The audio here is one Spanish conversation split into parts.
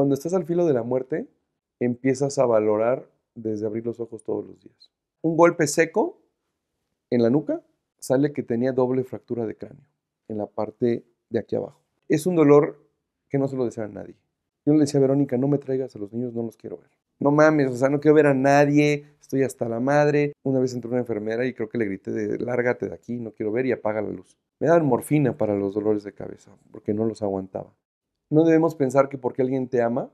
cuando estás al filo de la muerte, empiezas a valorar desde abrir los ojos todos los días. Un golpe seco en la nuca sale que tenía doble fractura de cráneo en la parte de aquí abajo. Es un dolor que no se lo desea a nadie. Yo le decía a Verónica, no me traigas a los niños, no los quiero ver. No mames, o sea, no quiero ver a nadie, estoy hasta la madre. Una vez entró una enfermera y creo que le grité de lárgate de aquí, no quiero ver y apaga la luz. Me daban morfina para los dolores de cabeza, porque no los aguantaba. No debemos pensar que porque alguien te ama,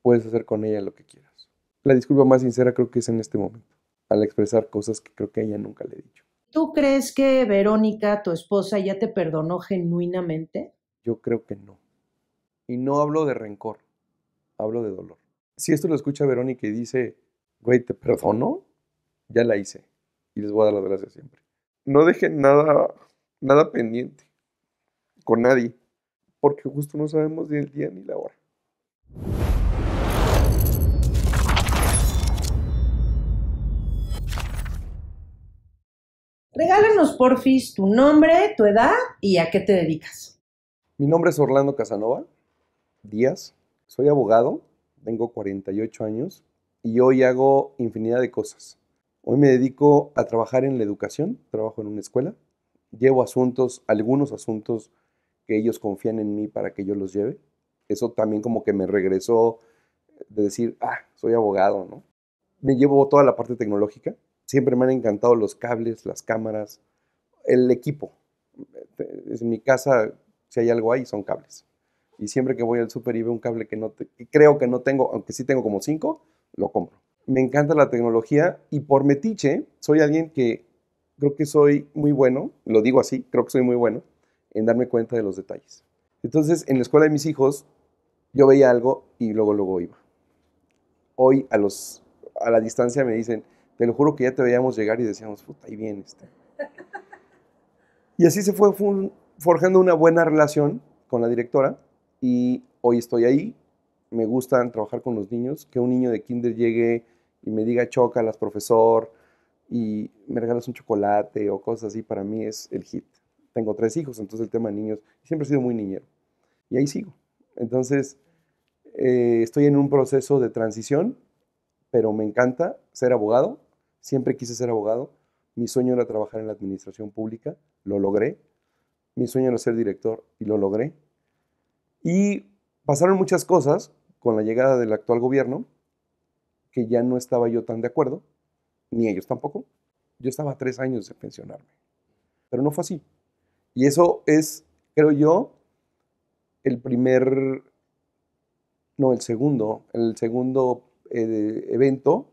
puedes hacer con ella lo que quieras. La disculpa más sincera creo que es en este momento, al expresar cosas que creo que ella nunca le he dicho. ¿Tú crees que Verónica, tu esposa, ya te perdonó genuinamente? Yo creo que no. Y no hablo de rencor, hablo de dolor. Si esto lo escucha Verónica y dice, güey, ¿te perdono? Ya la hice. Y les voy a dar las gracias siempre. No dejen nada, nada pendiente con nadie porque justo no sabemos ni el día ni la hora. Regálanos, porfis, tu nombre, tu edad y a qué te dedicas. Mi nombre es Orlando Casanova Díaz, soy abogado, tengo 48 años y hoy hago infinidad de cosas. Hoy me dedico a trabajar en la educación, trabajo en una escuela, llevo asuntos, algunos asuntos que ellos confían en mí para que yo los lleve. Eso también como que me regresó de decir, ah, soy abogado, ¿no? Me llevo toda la parte tecnológica. Siempre me han encantado los cables, las cámaras, el equipo. Eh, en mi casa, si hay algo ahí, son cables. Y siempre que voy al súper y veo un cable que no creo que no tengo, aunque sí tengo como cinco, lo compro. Me encanta la tecnología y por metiche soy alguien que creo que soy muy bueno, lo digo así, creo que soy muy bueno en darme cuenta de los detalles. Entonces, en la escuela de mis hijos, yo veía algo y luego, luego iba. Hoy, a, la distancia, me dicen, te lo juro que ya te veíamos llegar y decíamos, puta, ahí viene este. Y así se fue, forjando una buena relación con la directora y hoy estoy ahí. Me gusta trabajar con los niños, que un niño de kinder llegue y me diga, choca, las profesor, y me regalas un chocolate o cosas así, para mí es el hit tengo tres hijos, entonces el tema de niños, siempre he sido muy niñero. Y ahí sigo. Entonces, eh, estoy en un proceso de transición, pero me encanta ser abogado. Siempre quise ser abogado. Mi sueño era trabajar en la administración pública, lo logré. Mi sueño era ser director y lo logré. Y pasaron muchas cosas con la llegada del actual gobierno que ya no estaba yo tan de acuerdo, ni ellos tampoco. Yo estaba tres años de pensionarme. Pero no fue así. Y eso es, creo yo, el primer, no, el segundo, el segundo eh, evento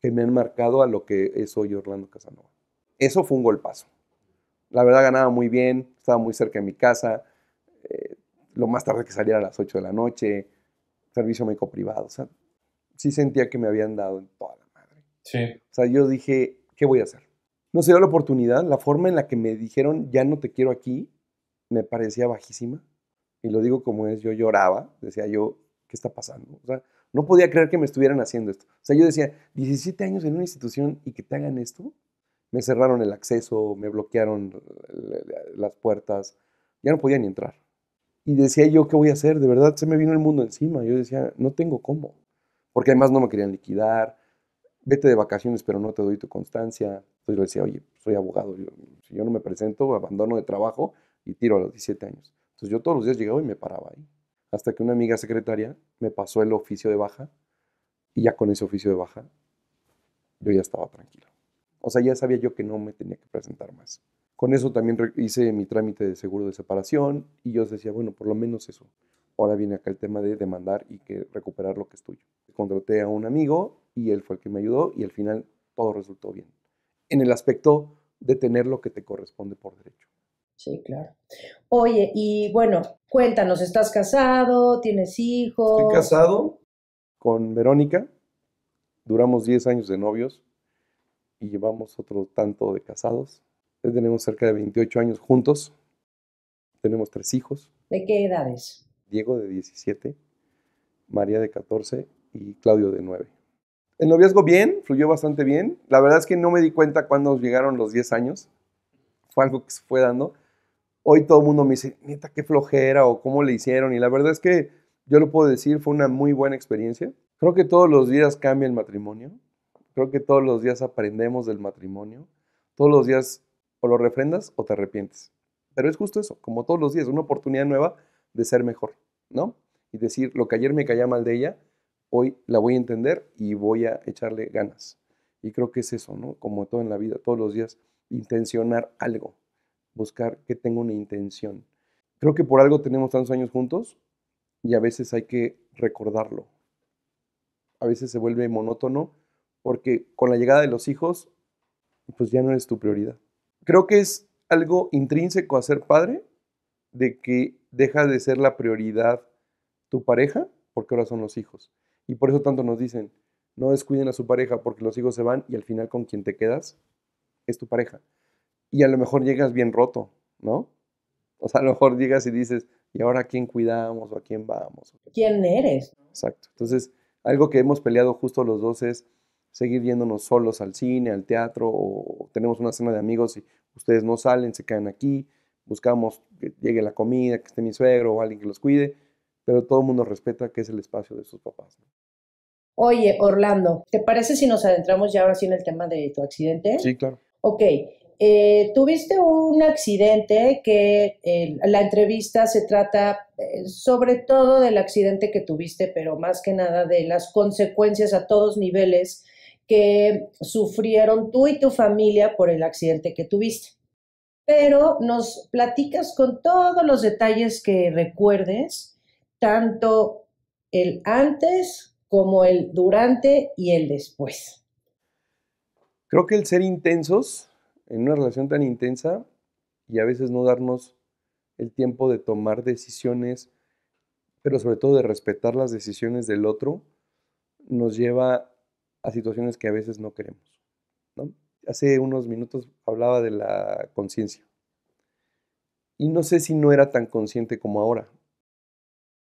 que me han marcado a lo que es hoy Orlando Casanova. Eso fue un golpazo. La verdad ganaba muy bien, estaba muy cerca de mi casa, eh, lo más tarde que salía a las 8 de la noche, servicio médico privado, o sea, sí sentía que me habían dado en toda la madre. Sí. O sea, yo dije, ¿qué voy a hacer? no se dio la oportunidad. La forma en la que me dijeron, ya no te quiero aquí, me parecía bajísima. Y lo digo como es, yo lloraba, decía yo, ¿qué está pasando? sea, no podía creer que me estuvieran haciendo esto. O sea, yo decía, 17 años en una institución y que te hagan esto. Me cerraron el acceso, me bloquearon las puertas, ya no podía ni entrar. Y decía yo, ¿qué voy a hacer? De verdad, se me vino el mundo encima. Yo decía, no tengo cómo. Porque además no me querían liquidar. Vete de vacaciones, pero no te doy tu constancia entonces yo le decía, oye, soy abogado, si yo no me presento, abandono de trabajo y tiro a los 17 años. Entonces yo todos los días llegaba y me paraba ahí. Hasta que una amiga secretaria me pasó el oficio de baja y ya con ese oficio de baja yo ya estaba tranquilo. O sea, ya sabía yo que no me tenía que presentar más. Con eso también hice mi trámite de seguro de separación y yo decía, bueno, por lo menos eso. Ahora viene acá el tema de demandar y que recuperar lo que es tuyo. Contraté a un amigo y él fue el que me ayudó y al final todo resultó bien en el aspecto de tener lo que te corresponde por derecho. Sí, claro. Oye, y bueno, cuéntanos, ¿estás casado? ¿Tienes hijos? Estoy casado con Verónica. Duramos 10 años de novios y llevamos otro tanto de casados. Tenemos cerca de 28 años juntos. Tenemos tres hijos. ¿De qué edades? Diego de 17, María de 14 y Claudio de 9. El noviazgo bien, fluyó bastante bien. La verdad es que no me di cuenta cuando llegaron los 10 años. Fue algo que se fue dando. Hoy todo el mundo me dice, neta, qué flojera o cómo le hicieron. Y la verdad es que yo lo puedo decir, fue una muy buena experiencia. Creo que todos los días cambia el matrimonio. Creo que todos los días aprendemos del matrimonio. Todos los días o lo refrendas o te arrepientes. Pero es justo eso, como todos los días, una oportunidad nueva de ser mejor, ¿no? Y decir, lo que ayer me caía mal de ella, hoy la voy a entender y voy a echarle ganas. Y creo que es eso, ¿no? Como todo en la vida, todos los días, intencionar algo, buscar que tenga una intención. Creo que por algo tenemos tantos años juntos y a veces hay que recordarlo. A veces se vuelve monótono porque con la llegada de los hijos, pues ya no eres tu prioridad. Creo que es algo intrínseco a ser padre, de que deja de ser la prioridad tu pareja, porque ahora son los hijos. Y por eso tanto nos dicen, no descuiden a su pareja porque los hijos se van y al final con quien te quedas es tu pareja. Y a lo mejor llegas bien roto, ¿no? O sea, a lo mejor llegas y dices, ¿y ahora a quién cuidamos o a quién vamos? ¿Quién eres? Exacto. Entonces, algo que hemos peleado justo los dos es seguir yéndonos solos al cine, al teatro, o tenemos una cena de amigos y ustedes no salen, se caen aquí, buscamos que llegue la comida, que esté mi suegro o alguien que los cuide, pero todo el mundo respeta que es el espacio de sus papás. ¿no? Oye, Orlando, ¿te parece si nos adentramos ya ahora sí en el tema de tu accidente? Sí, claro. Ok, eh, tuviste un accidente que eh, la entrevista se trata eh, sobre todo del accidente que tuviste, pero más que nada de las consecuencias a todos niveles que sufrieron tú y tu familia por el accidente que tuviste. Pero nos platicas con todos los detalles que recuerdes, tanto el antes como el durante y el después. Creo que el ser intensos en una relación tan intensa y a veces no darnos el tiempo de tomar decisiones, pero sobre todo de respetar las decisiones del otro, nos lleva a situaciones que a veces no queremos. Hace unos minutos hablaba de la conciencia. Y no sé si no era tan consciente como ahora.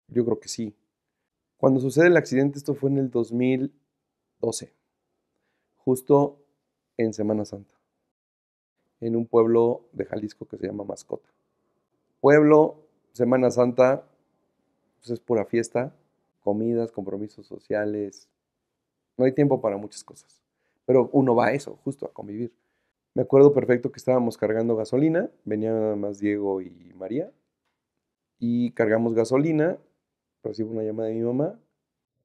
Yo creo que sí. Cuando sucede el accidente, esto fue en el 2012, justo en Semana Santa, en un pueblo de Jalisco que se llama Mascota. Pueblo, Semana Santa, pues es pura fiesta, comidas, compromisos sociales, no hay tiempo para muchas cosas, pero uno va a eso, justo a convivir. Me acuerdo perfecto que estábamos cargando gasolina, venían nada más Diego y María, y cargamos gasolina recibo una llamada de mi mamá.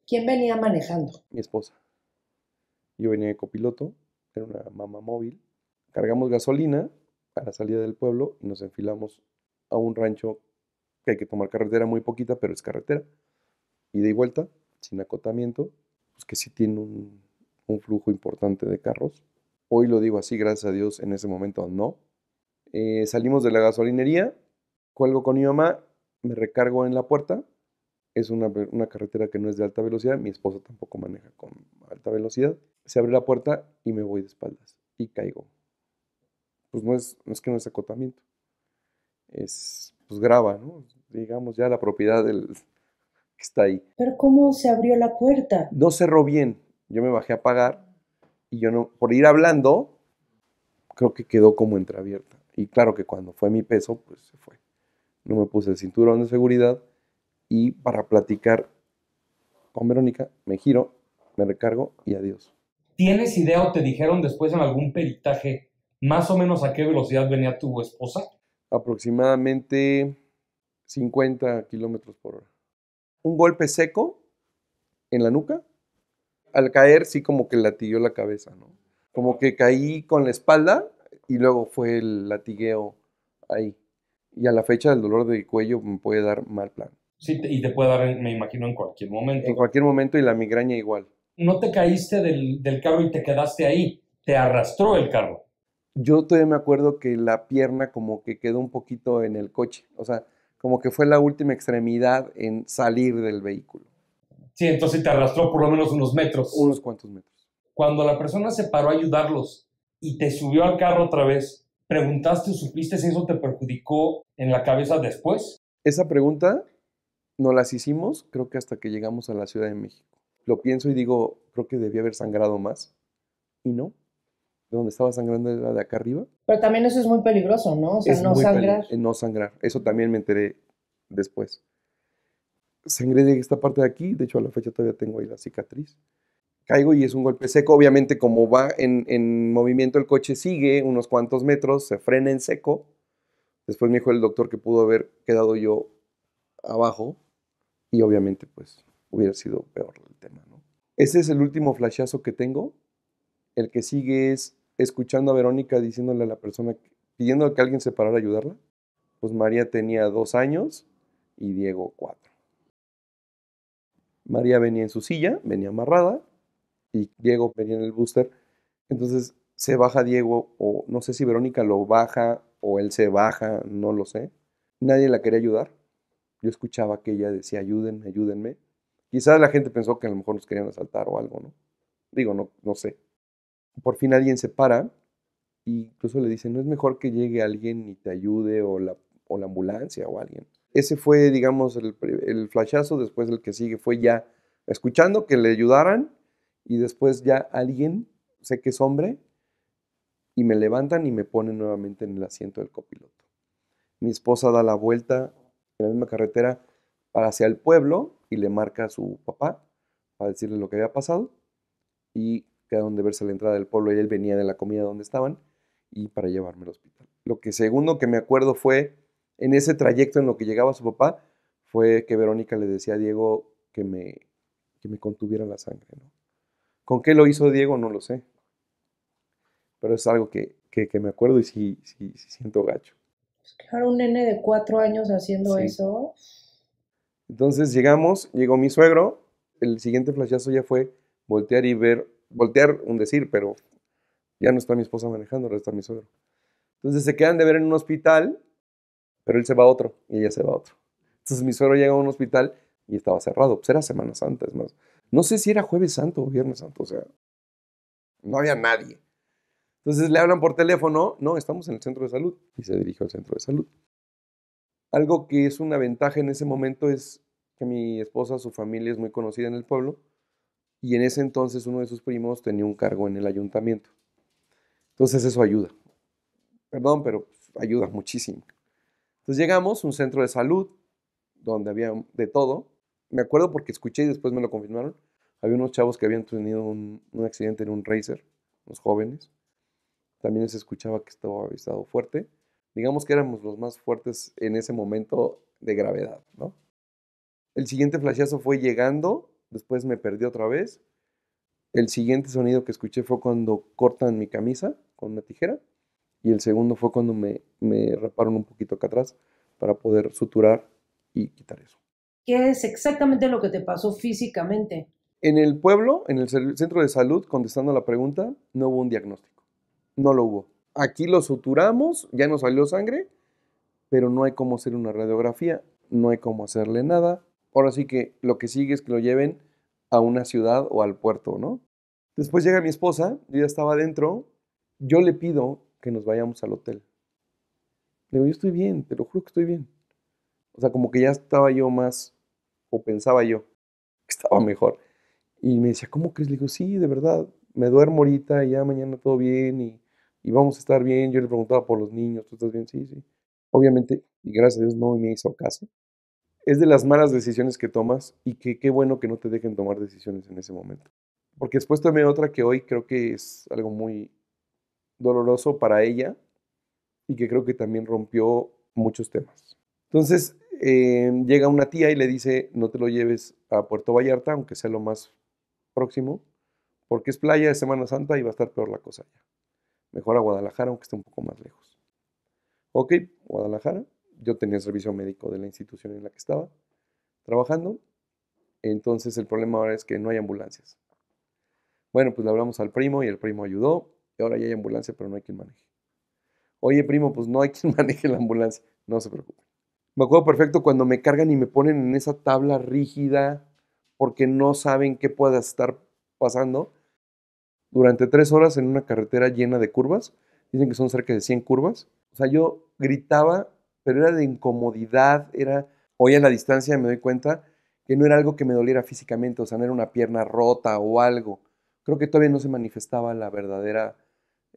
¿Quién venía manejando? Mi esposa. Yo venía de copiloto, era una mamá móvil. Cargamos gasolina a la salida del pueblo y nos enfilamos a un rancho que hay que tomar carretera muy poquita, pero es carretera. Y de vuelta, sin acotamiento, pues que sí tiene un, flujo importante de carros. Hoy lo digo así, gracias a Dios, en ese momento no. Eh, salimos de la gasolinería, cuelgo con mi mamá, me recargo en la puerta es una, carretera que no es de alta velocidad, mi esposo tampoco maneja con alta velocidad. Se abre la puerta y me voy de espaldas y caigo. Pues no es, no es que no es acotamiento, es pues grava, Digamos ya la propiedad del que está ahí. Pero ¿cómo se abrió la puerta? No cerró bien. Yo me bajé a pagar y yo no, por ir hablando, creo que quedó como entreabierta. Y claro que cuando fue mi peso, pues se fue. No me puse el cinturón de seguridad y para platicar con Verónica, me giro, me recargo y adiós. ¿Tienes idea o te dijeron después en algún peritaje más o menos a qué velocidad venía tu esposa? Aproximadamente 50 kilómetros por hora. Un golpe seco en la nuca. Al caer, sí, como que latigueó la cabeza, ¿no? Como que caí con la espalda y luego fue el latigueo ahí. Y a la fecha, del dolor de cuello me puede dar mal plan. Sí, y te puede dar, me imagino, en cualquier momento. En cualquier momento y la migraña igual. No te caíste del, del carro y te quedaste ahí, te arrastró el carro. Yo todavía me acuerdo que la pierna como que quedó un poquito en el coche, o sea, como que fue la última extremidad en salir del vehículo. Sí, entonces te arrastró por lo menos unos metros. Unos cuantos metros. Cuando la persona se paró a ayudarlos y te subió al carro otra vez, ¿preguntaste o supiste si eso te perjudicó en la cabeza después? Esa pregunta no las hicimos, creo que hasta que llegamos a la Ciudad de México. Lo pienso y digo, creo que debía haber sangrado más. Y no. De donde estaba sangrando era de acá arriba. Pero también eso es muy peligroso, ¿no? O sea, no sangrar. Eh, no sangrar. Eso también me enteré después. Sangré de esta parte de aquí. De hecho, a la fecha todavía tengo ahí la cicatriz. Caigo y es un golpe seco. Obviamente, como va en movimiento, el coche sigue unos cuantos metros, se frena en seco. Después me dijo el doctor que pudo haber quedado yo abajo y obviamente pues hubiera sido peor el tema, ¿no? Ese es el último flashazo que tengo. El que sigue es escuchando a Verónica diciéndole a la persona, pidiendo que alguien se parara a ayudarla. Pues María tenía dos años y Diego cuatro. María venía en su silla, venía amarrada, y Diego venía en el booster. Entonces se baja Diego, o no sé si Verónica lo baja o él se baja, no lo sé. Nadie la quería ayudar. Yo escuchaba que ella decía, ayúdenme, ayúdenme. Quizás la gente pensó que a lo mejor nos querían asaltar o algo, ¿no? Digo, no, no sé. Por fin alguien se para e incluso le dice no es mejor que llegue alguien y te ayude o la, o la ambulancia o alguien. Ese fue, digamos, el, el flashazo. Después el que sigue fue ya escuchando que le ayudaran y después ya alguien, sé que es hombre, y me levantan y me ponen nuevamente en el asiento del copiloto. Mi esposa da la vuelta, en la misma carretera para hacia el pueblo y le marca a su papá para decirle lo que había pasado y quedaron de verse a la entrada del pueblo y él venía de la comida donde estaban y para llevarme al hospital. Lo que segundo que me acuerdo fue en ese trayecto en lo que llegaba su papá fue que Verónica le decía a Diego que me, que me contuviera la sangre. ¿no? ¿Con qué lo hizo Diego? No lo sé. Pero es algo que, que, que me acuerdo y si sí, sí siento gacho. Pues, claro, un nene de cuatro años haciendo eso. Entonces llegamos, llegó mi suegro, el siguiente flashazo ya fue voltear y ver, voltear un decir, pero ya no está mi esposa manejando, ahora está mi suegro. Entonces se quedan de ver en un hospital, pero él se va a otro y ella se va a otro. Entonces mi suegro llega a un hospital y estaba cerrado, pues era Semana Santa, más. No sé si era jueves santo o viernes santo, o sea, no había nadie. Entonces le hablan por teléfono, no, estamos en el centro de salud y se dirige al centro de salud. Algo que es una ventaja en ese momento es que mi esposa, su familia es muy conocida en el pueblo y en ese entonces uno de sus primos tenía un cargo en el ayuntamiento. Entonces eso ayuda. Perdón, pero ayuda muchísimo. Entonces llegamos a un centro de salud donde había de todo. Me acuerdo porque escuché y después me lo confirmaron. Había unos chavos que habían tenido un, un accidente en un racer, unos jóvenes también se escuchaba que estaba avisado fuerte. Digamos que éramos los más fuertes en ese momento de gravedad, ¿no? El siguiente flashazo fue llegando, después me perdí otra vez. El siguiente sonido que escuché fue cuando cortan mi camisa con una tijera. Y el segundo fue cuando me, me un poquito acá atrás para poder suturar y quitar eso. ¿Qué es exactamente lo que te pasó físicamente? En el pueblo, en el centro de salud, contestando la pregunta, no hubo un diagnóstico no lo hubo. Aquí lo suturamos, ya no salió sangre, pero no hay cómo hacer una radiografía, no hay cómo hacerle nada. Ahora sí que lo que sigue es que lo lleven a una ciudad o al puerto, ¿no? Después llega mi esposa, yo ya estaba adentro, yo le pido que nos vayamos al hotel. Le digo, yo estoy bien, te lo juro que estoy bien. O sea, como que ya estaba yo más, o pensaba yo, que estaba mejor. Y me decía, ¿cómo crees? Le digo, sí, de verdad, me duermo ahorita y ya mañana todo bien y y vamos a estar bien. Yo le preguntaba por los niños, ¿tú estás bien? Sí, sí. Obviamente, y gracias a Dios no me hizo caso. Es de las malas decisiones que tomas y que qué bueno que no te dejen tomar decisiones en ese momento. Porque después también otra que hoy creo que es algo muy doloroso para ella y que creo que también rompió muchos temas. Entonces, em, llega una tía y le dice, no te lo lleves a Puerto Vallarta, aunque sea lo más próximo, porque es playa, de Semana Santa y va a estar peor la cosa ya. Mejor a Guadalajara, aunque esté un poco más lejos. Ok, Guadalajara. Yo tenía servicio médico de la institución en la que estaba trabajando. Entonces el problema ahora es que no hay ambulancias. Bueno, pues le hablamos al primo y el primo ayudó. Y ahora ya hay ambulancia, pero no hay quien maneje. Oye, primo, pues no hay quien maneje la ambulancia. No se preocupe. Me acuerdo perfecto cuando me cargan y me ponen en esa tabla rígida porque no saben qué pueda estar pasando durante tres horas en una carretera llena de curvas. Dicen que son cerca de 100 curvas. O sea, yo gritaba, pero era de incomodidad, era... Hoy a la distancia me doy cuenta que no era algo que me doliera físicamente, o sea, no era una pierna rota o algo. Creo que todavía no se manifestaba la verdadera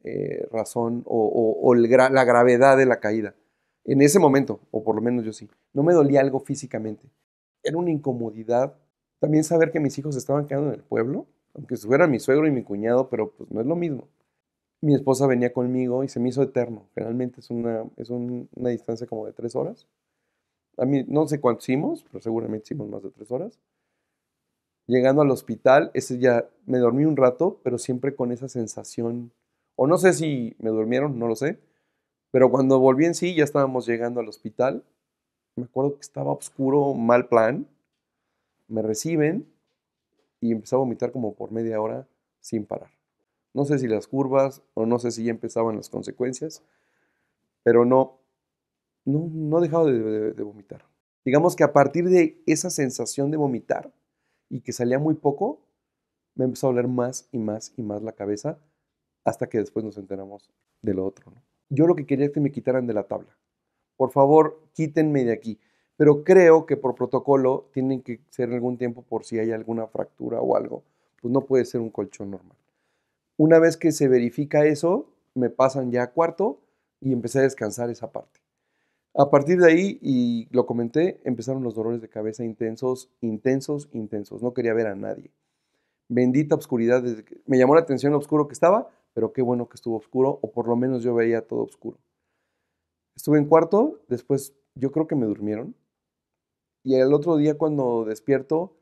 eh, razón o, la gravedad de la caída. En ese momento, o por lo menos yo sí, no me dolía algo físicamente. Era una incomodidad. También saber que mis hijos estaban quedando en el pueblo, aunque fuera mi suegro y mi cuñado, pero pues no es lo mismo. Mi esposa venía conmigo y se me hizo eterno. Generalmente es una, es una distancia como de tres horas. A mí no sé cuánto hicimos, pero seguramente hicimos más de tres horas. Llegando al hospital, ese ya me dormí un rato, pero siempre con esa sensación, o no sé si me durmieron, no lo sé, pero cuando volví en sí ya estábamos llegando al hospital. Me acuerdo que estaba oscuro, mal plan. Me reciben, y empecé a vomitar como por media hora sin parar. No sé si las curvas o no sé si ya empezaban las consecuencias, pero no, no, no dejaba de, vomitar. Digamos que a partir de esa sensación de vomitar y que salía muy poco, me empezó a doler más y más y más la cabeza hasta que después nos enteramos de lo otro. Yo lo que quería es que me quitaran de la tabla. Por favor, quítenme de aquí pero creo que por protocolo tienen que ser algún tiempo por si hay alguna fractura o algo. Pues no puede ser un colchón normal. Una vez que se verifica eso, me pasan ya a cuarto y empecé a descansar esa parte. A partir de ahí, y lo comenté, empezaron los dolores de cabeza intensos, intensos, intensos. No quería ver a nadie. Bendita oscuridad. Me llamó la atención lo oscuro que estaba, pero qué bueno que estuvo oscuro, o por lo menos yo veía todo oscuro. Estuve en cuarto, después yo creo que me durmieron y el otro día cuando despierto,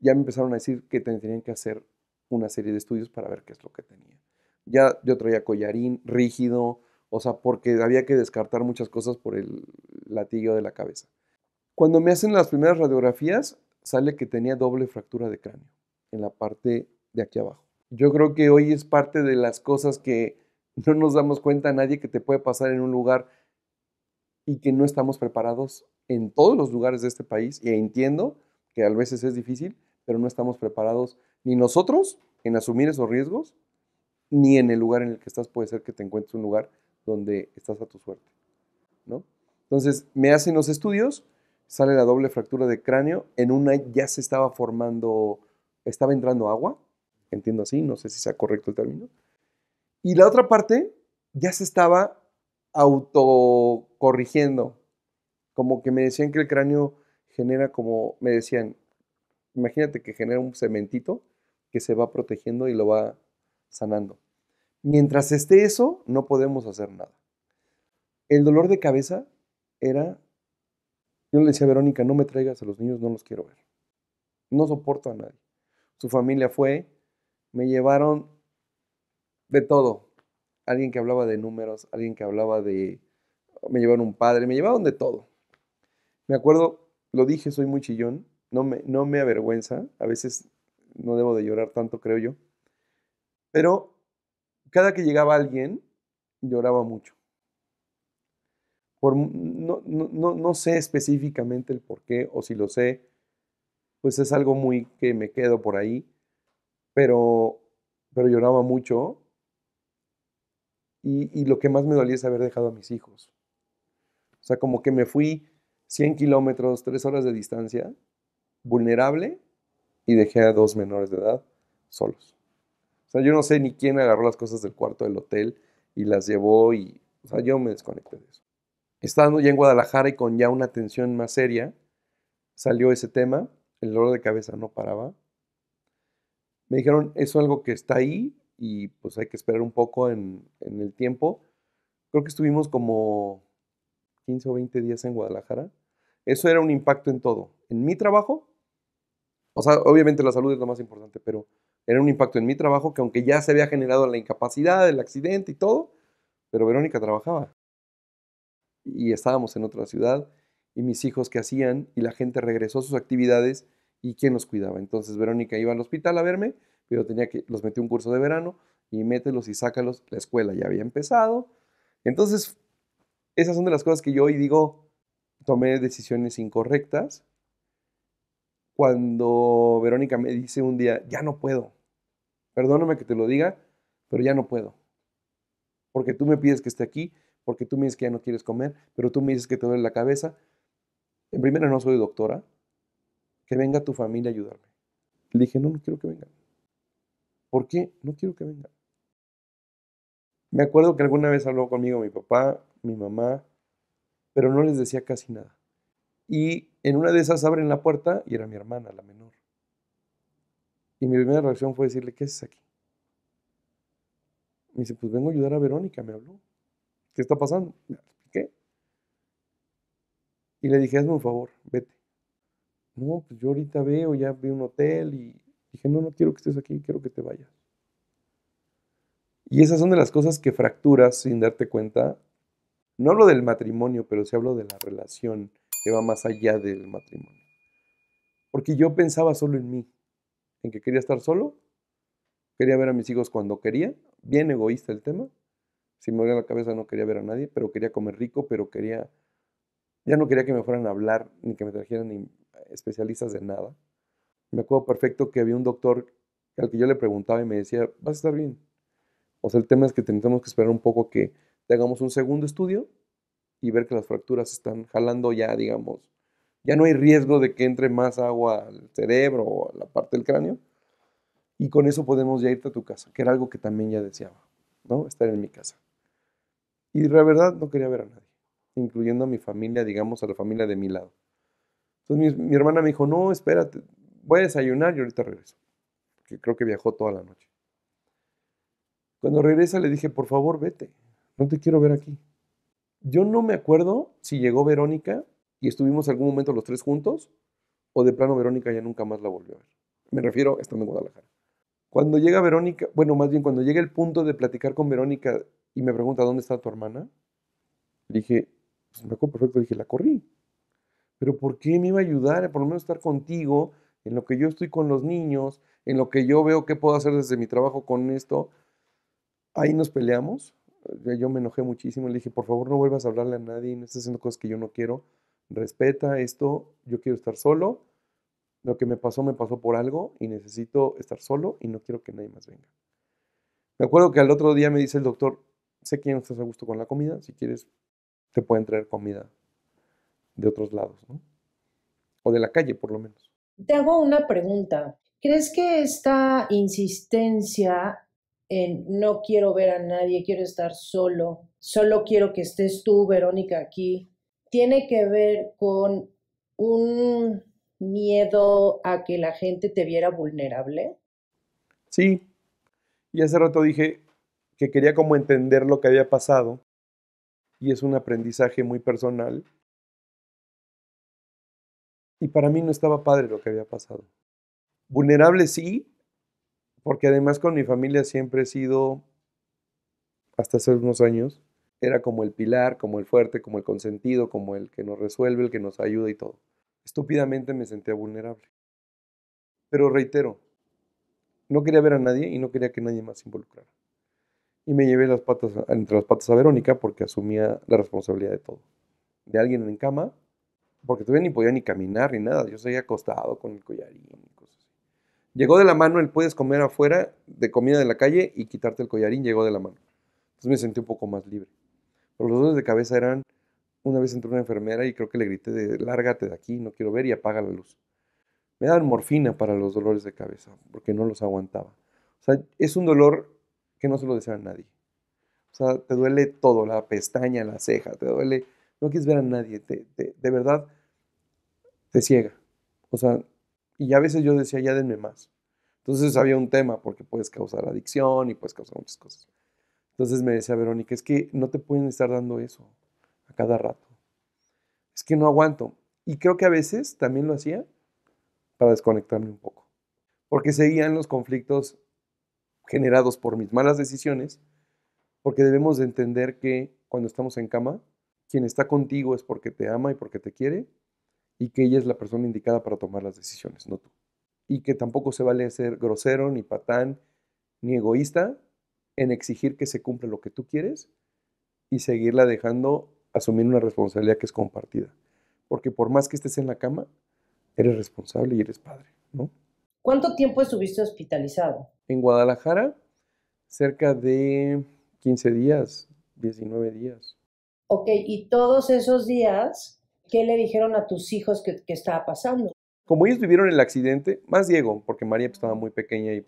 ya me empezaron a decir que tenían que hacer una serie de estudios para ver qué es lo que tenía. Ya yo traía collarín rígido, o sea, porque había que descartar muchas cosas por el latillo de la cabeza. Cuando me hacen las primeras radiografías, sale que tenía doble fractura de cráneo en la parte de aquí abajo. Yo creo que hoy es parte de las cosas que no nos damos cuenta a nadie que te puede pasar en un lugar y que no estamos preparados en todos los lugares de este país y entiendo que a veces es difícil, pero no estamos preparados ni nosotros en asumir esos riesgos, ni en el lugar en el que estás puede ser que te encuentres un lugar donde estás a tu suerte, ¿no? Entonces me hacen los estudios, sale la doble fractura de cráneo, en una ya se estaba formando, estaba entrando agua, entiendo así, no sé si sea correcto el término, y la otra parte ya se estaba autocorrigiendo, como que me decían que el cráneo genera como, me decían, imagínate que genera un cementito que se va protegiendo y lo va sanando. Mientras esté eso, no podemos hacer nada. El dolor de cabeza era, yo le decía a Verónica, no me traigas a los niños, no los quiero ver. No soporto a nadie. Su familia fue, me llevaron de todo. Alguien que hablaba de números, alguien que hablaba de, me llevaron un padre, me llevaron de todo. Me acuerdo, lo dije, soy muy chillón, no me, no me avergüenza, a veces no debo de llorar tanto, creo yo, pero cada que llegaba alguien, lloraba mucho. Por, no, sé específicamente el por qué, o si lo sé, pues es algo muy que me quedo por ahí, pero, pero lloraba mucho. Y, y, lo que más me dolía es haber dejado a mis hijos. O sea, como que me fui 100 kilómetros, 3 horas de distancia, vulnerable, y dejé a dos menores de edad solos. O sea, yo no sé ni quién agarró las cosas del cuarto del hotel y las llevó y, o sea, yo me desconecté de eso. Estando ya en Guadalajara y con ya una tensión más seria, salió ese tema, el dolor de cabeza no paraba. Me dijeron, eso es algo que está ahí y pues hay que esperar un poco en, en el tiempo. Creo que estuvimos como 15 o 20 días en Guadalajara eso era un impacto en todo. En mi trabajo, o sea, obviamente la salud es lo más importante, pero era un impacto en mi trabajo que aunque ya se había generado la incapacidad, el accidente y todo, pero Verónica trabajaba. Y estábamos en otra ciudad y mis hijos qué hacían y la gente regresó a sus actividades y quién los cuidaba. Entonces Verónica iba al hospital a verme, pero tenía que los metí un curso de verano y mételos y sácalos, la escuela ya había empezado. Entonces, esas son de las cosas que yo hoy digo, tomé decisiones incorrectas. Cuando Verónica me dice un día, ya no puedo, perdóname que te lo diga, pero ya no puedo. Porque tú me pides que esté aquí, porque tú me dices que ya no quieres comer, pero tú me dices que te duele la cabeza. En primera no soy doctora, que venga tu familia a ayudarme. Le dije, no, no quiero que vengan. ¿Por qué? No quiero que vengan. Me acuerdo que alguna vez habló conmigo mi papá, mi mamá, pero no les decía casi nada. Y en una de esas abren la puerta y era mi hermana, la menor. Y mi primera reacción fue decirle, ¿qué haces aquí? Me dice, pues vengo a ayudar a Verónica, me habló. ¿Qué está pasando? ¿Qué? Y le dije, hazme un favor, vete. No, pues yo ahorita veo, ya vi un hotel y dije, no, no quiero que estés aquí, quiero que te vayas. Y esas son de las cosas que fracturas sin darte cuenta no hablo del matrimonio, pero sí hablo de la relación que va más allá del matrimonio. Porque yo pensaba solo en mí, en que quería estar solo, quería ver a mis hijos cuando quería, bien egoísta el tema. Si me olía la cabeza no quería ver a nadie, pero quería comer rico, pero quería ya no quería que me fueran a hablar ni que me trajeran ni especialistas de nada. Me acuerdo perfecto que había un doctor al que yo le preguntaba y me decía, vas a estar bien. O sea, el tema es que tenemos que esperar un poco que hagamos un segundo estudio y ver que las fracturas están jalando ya, digamos, ya no hay riesgo de que entre más agua al cerebro o a la parte del cráneo. Y con eso podemos ya irte a tu casa, que era algo que también ya deseaba, ¿no? Estar en mi casa. Y la verdad no quería ver a nadie, incluyendo a mi familia, digamos, a la familia de mi lado. Entonces mi, hermana me dijo, no, espérate, voy a desayunar y ahorita regreso, que creo que viajó toda la noche. Cuando regresa le dije, por favor, vete no te quiero ver aquí. Yo no me acuerdo si llegó Verónica y estuvimos algún momento los tres juntos, o de plano Verónica ya nunca más la volvió a ver. Me refiero estando en Guadalajara. Cuando llega Verónica, bueno, más bien cuando llega el punto de platicar con Verónica y me pregunta, ¿dónde está tu hermana? Le dije, pues me acuerdo perfecto, dije, la corrí. Pero ¿por qué me iba a ayudar? Por lo menos estar contigo, en lo que yo estoy con los niños, en lo que yo veo qué puedo hacer desde mi trabajo con esto. Ahí nos peleamos eh, yo me enojé muchísimo, le dije, por favor no vuelvas a hablarle a nadie, no haciendo cosas que yo no quiero, respeta esto, yo quiero estar solo, lo que me pasó me pasó por algo y necesito estar solo y no quiero que nadie más venga. Me acuerdo que al otro día me dice el doctor, sé que no estás a gusto con la comida, si quieres te pueden traer comida de otros lados, O de la calle por lo menos. Te hago una pregunta. ¿Crees que esta insistencia no quiero ver a nadie, quiero estar solo, solo quiero que estés tú, Verónica, aquí, tiene que ver con un miedo a que la gente te viera vulnerable. Sí, y hace rato dije que quería como entender lo que había pasado y es un aprendizaje muy personal. Y para mí no estaba padre lo que había pasado. Vulnerable sí, porque además con mi familia siempre he sido, hasta hace unos años, era como el pilar, como el fuerte, como el consentido, como el que nos resuelve, el que nos ayuda y todo. Estúpidamente me sentía vulnerable. Pero reitero, no quería ver a nadie y no quería que nadie más se involucrara. Y me llevé las patas, entre las patas a Verónica porque asumía la responsabilidad de todo. De alguien en cama, porque todavía ni podía ni caminar ni nada. Yo seguía acostado con el collarín y cosas. Llegó de la mano el puedes comer afuera de comida de la calle y quitarte el collarín, llegó de la mano. Entonces me sentí un poco más libre. Pero los dolores de cabeza eran, una vez entró una enfermera y creo que le grité de lárgate de aquí, no quiero ver y apaga la luz. Me daban morfina para los dolores de cabeza porque no los aguantaba. O sea, es un dolor que no se lo desea a nadie. O sea, te duele todo, la pestaña, la ceja, te duele, no quieres ver a nadie, de verdad te ciega. O sea, y a veces yo decía, ya denme más. Entonces había un tema, porque puedes causar adicción y puedes causar muchas cosas. Entonces me decía Verónica, es que no te pueden estar dando eso a cada rato. Es que no aguanto. Y creo que a veces también lo hacía para desconectarme un poco. Porque seguían los conflictos generados por mis malas decisiones, porque debemos de entender que cuando estamos en cama, quien está contigo es porque te ama y porque te quiere, y que ella es la persona indicada para tomar las decisiones, no tú. Y que tampoco se vale ser grosero, ni patán, ni egoísta en exigir que se cumpla lo que tú quieres y seguirla dejando asumir una responsabilidad que es compartida. Porque por más que estés en la cama, eres responsable y eres padre, ¿no? ¿Cuánto tiempo estuviste hospitalizado? En Guadalajara, cerca de 15 días, 19 días. Ok, y todos esos días ¿Qué le dijeron a tus hijos que, estaba pasando? Como ellos vivieron el accidente, más Diego, porque María pues, estaba muy pequeña y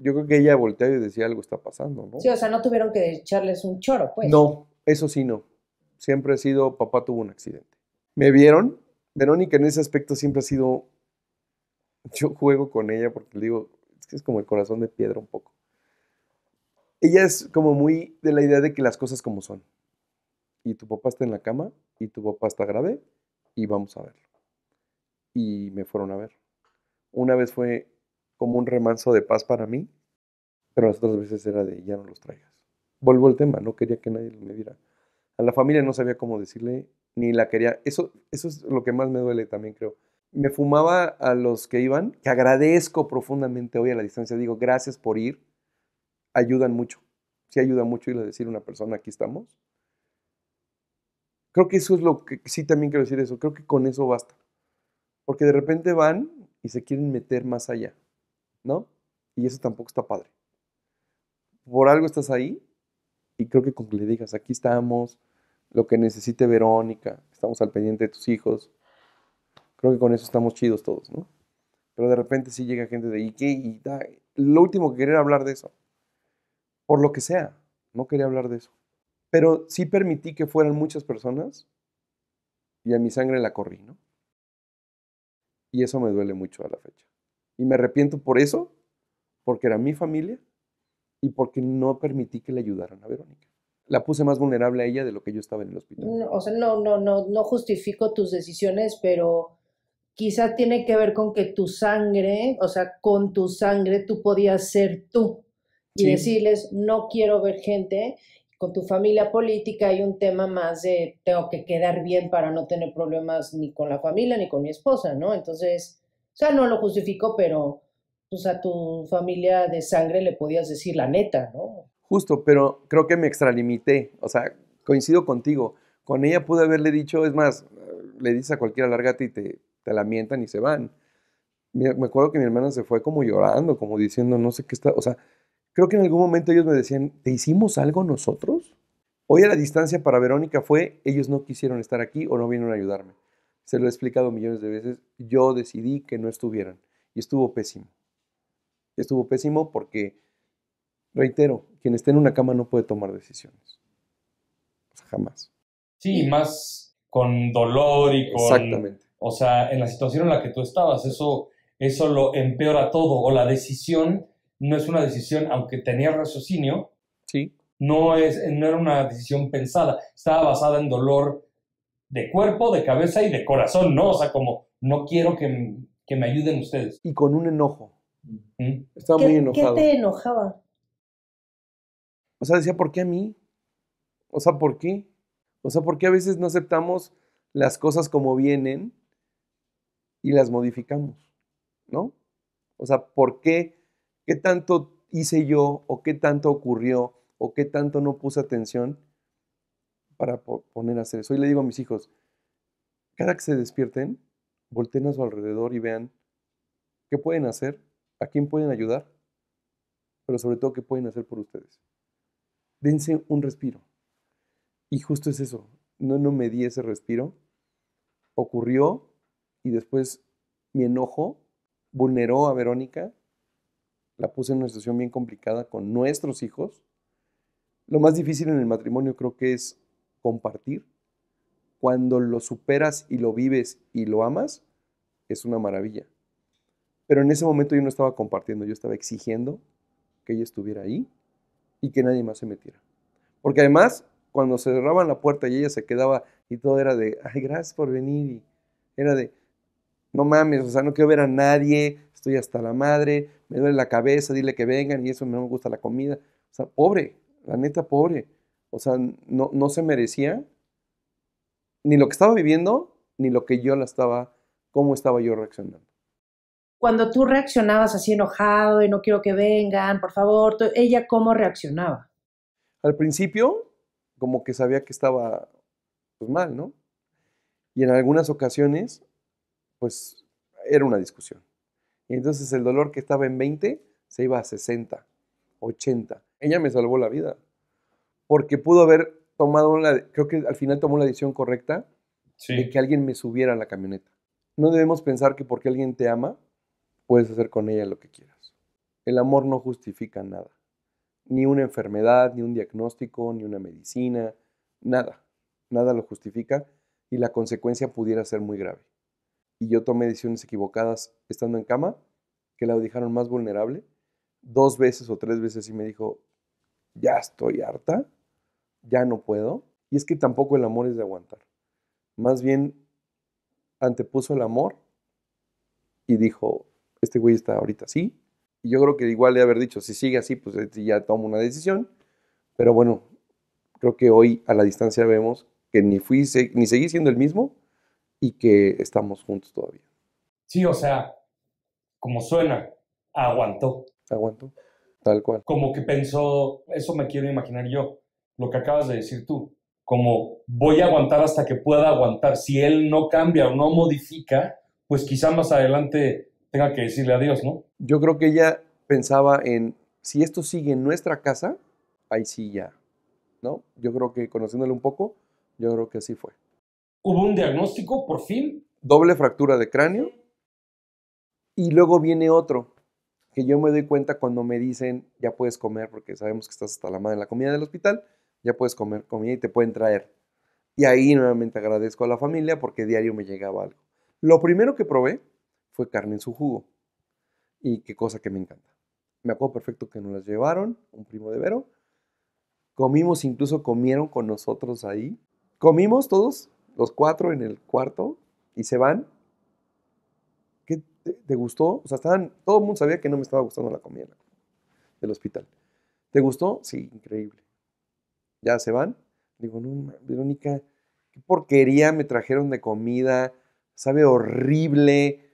yo creo que ella volteaba y decía algo está pasando, ¿no? Sí, o sea, no tuvieron que echarles un choro, pues. No, eso sí no. Siempre ha sido, papá tuvo un accidente. Me vieron, Verónica en ese aspecto siempre ha sido, yo juego con ella porque le digo, es que es como el corazón de piedra un poco. Ella es como muy de la idea de que las cosas como son y tu papá está en la cama y tu papá está grave y vamos a verlo. Y me fueron a ver. Una vez fue como un remanso de paz para mí, pero las otras veces era de ya no los traigas. Vuelvo al tema, no quería que nadie me diera. A la familia no sabía cómo decirle, ni la quería. Eso, eso es lo que más me duele también, creo. Me fumaba a los que iban, que agradezco profundamente hoy a la distancia. Digo, gracias por ir. Ayudan mucho. Sí ayuda mucho ir a decir a una persona, aquí estamos Creo que eso es lo que sí también quiero decir eso. Creo que con eso basta. Porque de repente van y se quieren meter más allá, ¿no? Y eso tampoco está padre. Por algo estás ahí y creo que con que le digas, aquí estamos, lo que necesite Verónica, estamos al pendiente de tus hijos. Creo que con eso estamos chidos todos, ¿no? Pero de repente sí llega gente de, ¿y qué? Y da, lo último que quería hablar de eso. Por lo que sea, no quería hablar de eso pero sí permití que fueran muchas personas y a mi sangre la corrí, ¿no? Y eso me duele mucho a la fecha. Y me arrepiento por eso, porque era mi familia y porque no permití que le ayudaran a Verónica. La puse más vulnerable a ella de lo que yo estaba en el hospital. o sea, no, no, no, no justifico tus decisiones, pero quizá tiene que ver con que tu sangre, o sea, con tu sangre tú podías ser tú y decirles, no quiero ver gente con tu familia política hay un tema más de tengo que quedar bien para no tener problemas ni con la familia ni con mi esposa, ¿no? Entonces, o sea, no lo justifico, pero pues a tu familia de sangre le podías decir la neta, ¿no? Justo, pero creo que me extralimité, o sea, coincido contigo. Con ella pude haberle dicho, es más, eh, le dices a cualquiera, largate y te, te la mientan y se van. Me acuerdo que mi hermana se fue como llorando, como diciendo, no sé qué está, o sea, Creo que en algún momento ellos me decían, ¿te hicimos algo nosotros? Hoy a la distancia para Verónica fue, ellos no quisieron estar aquí o no vinieron a ayudarme. Se lo he explicado millones de veces, yo decidí que no estuvieran y estuvo pésimo. Estuvo pésimo porque, reitero, quien esté en una cama no puede tomar decisiones. O sea, jamás. Sí, más con dolor y con... Exactamente. O sea, en la situación en la que tú estabas, eso, eso lo empeora todo o la decisión no es una decisión, aunque tenía raciocinio, sí. no, es, no era una decisión pensada, estaba basada en dolor de cuerpo, de cabeza y de corazón, ¿no? O sea, como, no quiero que, que me ayuden ustedes. Y con un enojo. Estaba muy enojado. ¿Qué te enojaba? O sea, decía, ¿por qué a mí? O sea, ¿por qué? O sea, ¿por qué a veces no aceptamos las cosas como vienen y las modificamos? ¿No? O sea, ¿por qué ¿Qué tanto hice yo o qué tanto ocurrió o qué tanto no puse atención para poner a hacer eso? Y le digo a mis hijos, cada que se despierten, volteen a su alrededor y vean qué pueden hacer, a quién pueden ayudar, pero sobre todo qué pueden hacer por ustedes. Dense un respiro. Y justo es eso, no, no me di ese respiro. Ocurrió y después mi enojo vulneró a Verónica la puse en una situación bien complicada con nuestros hijos. Lo más difícil en el matrimonio creo que es compartir. Cuando lo superas y lo vives y lo amas, es una maravilla. Pero en ese momento yo no estaba compartiendo, yo estaba exigiendo que ella estuviera ahí y que nadie más se metiera. Porque además, cuando se cerraban la puerta y ella se quedaba y todo era de, ay, gracias por venir, y era de, no mames, o sea, no quiero ver a nadie, estoy hasta la madre, me duele la cabeza, dile que vengan y eso no me gusta la comida. O sea, pobre, la neta pobre. O sea, no, se merecía ni lo que estaba viviendo, ni lo que yo la estaba, cómo estaba yo reaccionando. Cuando tú reaccionabas así enojado y no quiero que vengan, por favor, ¿ella cómo reaccionaba? Al principio, como que sabía que estaba pues, mal, ¿no? Y en algunas ocasiones pues era una discusión. Y entonces el dolor que estaba en 20 se iba a 60, 80. Ella me salvó la vida, porque pudo haber tomado, la, creo que al final tomó la decisión correcta de que alguien me subiera a la camioneta. No debemos pensar que porque alguien te ama, puedes hacer con ella lo que quieras. El amor no justifica nada, ni una enfermedad, ni un diagnóstico, ni una medicina, nada. Nada lo justifica y la consecuencia pudiera ser muy grave y yo tomé decisiones equivocadas estando en cama, que la dejaron más vulnerable, dos veces o tres veces y me dijo, ya estoy harta, ya no puedo. Y es que tampoco el amor es de aguantar. Más bien antepuso el amor y dijo, este güey está ahorita así. Y yo creo que igual de haber dicho, si sigue así, pues eh, ya tomo una decisión. Pero bueno, creo que hoy a la distancia vemos que ni fui, ni seguí siendo el mismo, y que estamos juntos todavía. Sí, o sea, como suena, aguantó. Aguantó, tal cual. Como que pensó, eso me quiero imaginar yo, lo que acabas de decir tú, como voy a aguantar hasta que pueda aguantar. Si él no cambia o no modifica, pues quizá más adelante tenga que decirle adiós, ¿no? Yo creo que ella pensaba en, si esto sigue en nuestra casa, ahí sí ya, ¿no? Yo creo que conociéndole un poco, yo creo que así fue. Hubo un diagnóstico, por fin. Doble fractura de cráneo. Y luego viene otro, que yo me doy cuenta cuando me dicen, ya puedes comer, porque sabemos que estás hasta la madre en la comida del hospital, ya puedes comer comida y te pueden traer. Y ahí nuevamente agradezco a la familia porque diario me llegaba algo. Lo primero que probé fue carne en su jugo. Y qué cosa que me encanta. Me acuerdo perfecto que nos las llevaron, un primo de Vero. Comimos, incluso comieron con nosotros ahí. Comimos todos los cuatro en el cuarto y se van. ¿Qué te, gustó? O sea, todo el mundo sabía que no me estaba gustando la comida del hospital. ¿Te gustó? Sí, increíble. Ya se van. Digo, no, Verónica, qué porquería me trajeron de comida, sabe horrible.